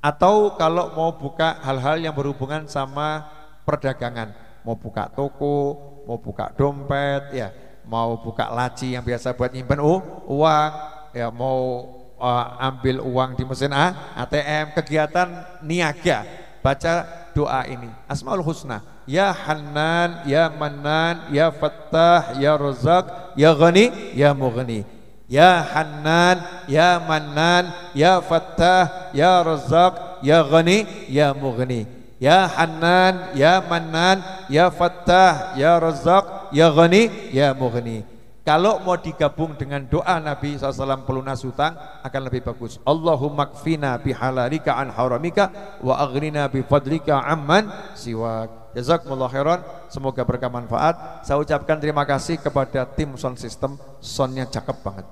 atau kalau mau buka hal-hal yang berhubungan sama perdagangan mau buka toko mau buka dompet ya mau buka laci yang biasa buat nyimpen uang ya mau uh, ambil uang di mesin A, ATM, kegiatan niaga. Baca doa ini. Asmaul Husna. Ya Hanan, ya Manan, ya Fattah, ya Razak, ya Ghani, ya Mughni. Ya Hanan, ya Manan, ya Fattah, ya Razak, ya Ghani, ya Mughni. Ya Hanan, ya Manan, ya Fattah, ya Razak, ya Ghani, ya Mughni. Kalau mau digabung dengan doa Nabi SAW pelunas hutang akan lebih bagus. Allahumma kfina bihalalika an haramika wa aghrina bifadlika amman siwak. Jazakumullah khairan. Semoga berkah manfaat. Saya ucapkan terima kasih kepada tim sound system. Soundnya cakep banget.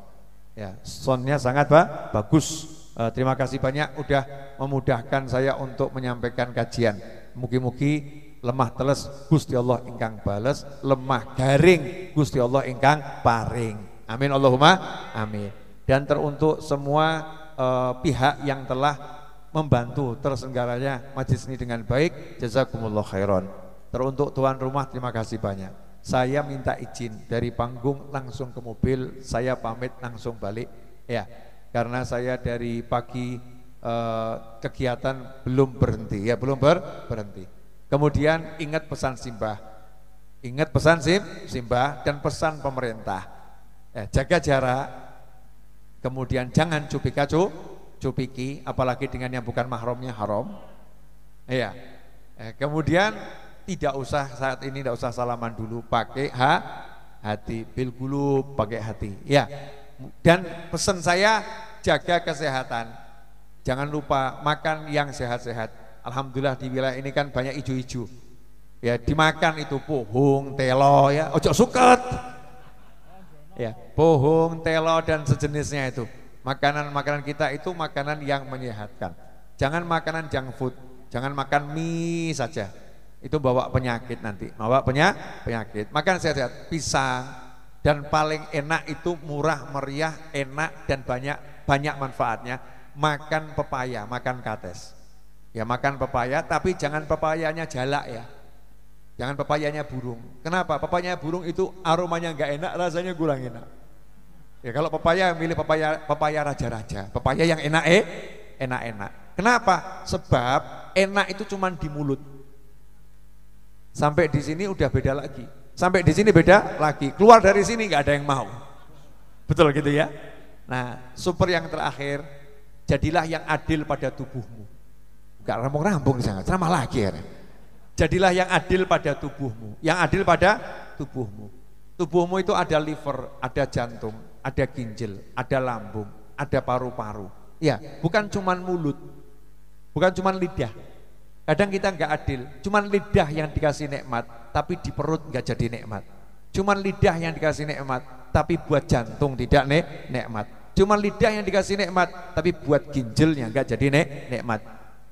Ya, soundnya sangat ba bagus. Uh, terima kasih banyak udah memudahkan saya untuk menyampaikan kajian. Mugi-mugi lemah teles Gusti Allah ingkang bales lemah garing Gusti Allah ingkang paring amin Allahumma amin dan teruntuk semua uh, pihak yang telah membantu tersenggaranya majlis ini dengan baik jazakumullah khairan teruntuk tuan rumah terima kasih banyak saya minta izin dari panggung langsung ke mobil saya pamit langsung balik ya karena saya dari pagi uh, kegiatan belum berhenti ya belum ber berhenti Kemudian ingat pesan Simbah. Ingat pesan Sim, Simbah dan pesan pemerintah. Eh, jaga jarak. Kemudian jangan cubika cu, cubiki apalagi dengan yang bukan mahromnya haram. Iya. Ya, kemudian tidak usah saat ini tidak usah salaman dulu pakai ha, hati bil gulub pakai hati. Ya. Dan pesan saya jaga kesehatan. Jangan lupa makan yang sehat-sehat Alhamdulillah di wilayah ini kan banyak ijo-ijo. Ya dimakan itu pohong, telo ya, ojo suket. Ya, pohong, telo dan sejenisnya itu. Makanan-makanan kita itu makanan yang menyehatkan. Jangan makanan junk food, jangan makan mie saja. Itu bawa penyakit nanti, bawa penyak, penyakit. Makan sehat-sehat, pisang dan paling enak itu murah, meriah, enak dan banyak banyak manfaatnya. Makan pepaya, makan kates Ya makan pepaya, tapi jangan pepayanya jalak ya. Jangan pepayanya burung. Kenapa? Pepayanya burung itu aromanya enggak enak, rasanya kurang enak. Ya kalau pepaya milih pepaya pepaya raja-raja, pepaya yang enak eh enak-enak. Kenapa? Sebab enak itu cuma di mulut. Sampai di sini udah beda lagi. Sampai di sini beda lagi. Keluar dari sini nggak ada yang mau. Betul gitu ya? Nah, super yang terakhir, jadilah yang adil pada tubuhmu. Gak rampung-rampung sangat, ceramah lagi ya. Jadilah yang adil pada tubuhmu, yang adil pada tubuhmu. Tubuhmu itu ada liver, ada jantung, ada ginjal, ada lambung, ada paru-paru. Ya, bukan cuman mulut, bukan cuman lidah. Kadang kita nggak adil, cuman lidah yang dikasih nikmat, tapi di perut nggak jadi nikmat. Cuman lidah yang dikasih nikmat, tapi buat jantung tidak nek nikmat. Cuman lidah yang dikasih nikmat, tapi buat ginjalnya nggak jadi nek nikmat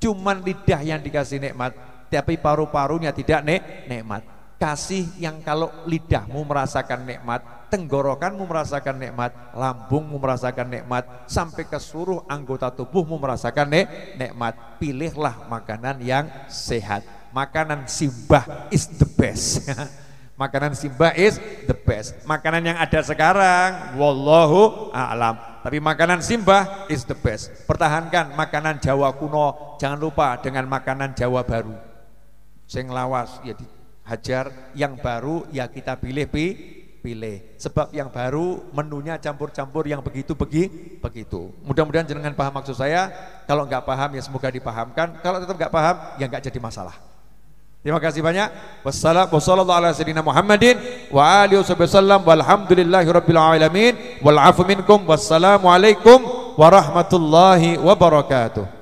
Cuman lidah yang dikasih nikmat, tapi paru-parunya tidak nek nikmat. Kasih yang kalau lidahmu merasakan nikmat, tenggorokanmu merasakan nikmat, lambungmu merasakan nikmat, sampai ke seluruh anggota tubuhmu merasakan nek nikmat. Pilihlah makanan yang sehat. Makanan simbah is the best. (laughs) Makanan simbah is the best. Makanan yang ada sekarang, wallahu a'lam. Tapi makanan Simbah is the best. Pertahankan makanan Jawa kuno, jangan lupa dengan makanan Jawa baru. Sing lawas ya dihajar, yang baru ya kita pilih pi, pilih. Sebab yang baru menunya campur-campur yang begitu begi begitu. Mudah-mudahan jenengan paham maksud saya. Kalau nggak paham ya semoga dipahamkan. Kalau tetap nggak paham ya nggak jadi masalah. Terima kasih banyak. Wassalamualaikum warahmatullahi wabarakatuh. Wa alihi wasallam walhamdulillahirabbil alamin wal afu minkum wassalamu alaikum warahmatullahi wabarakatuh.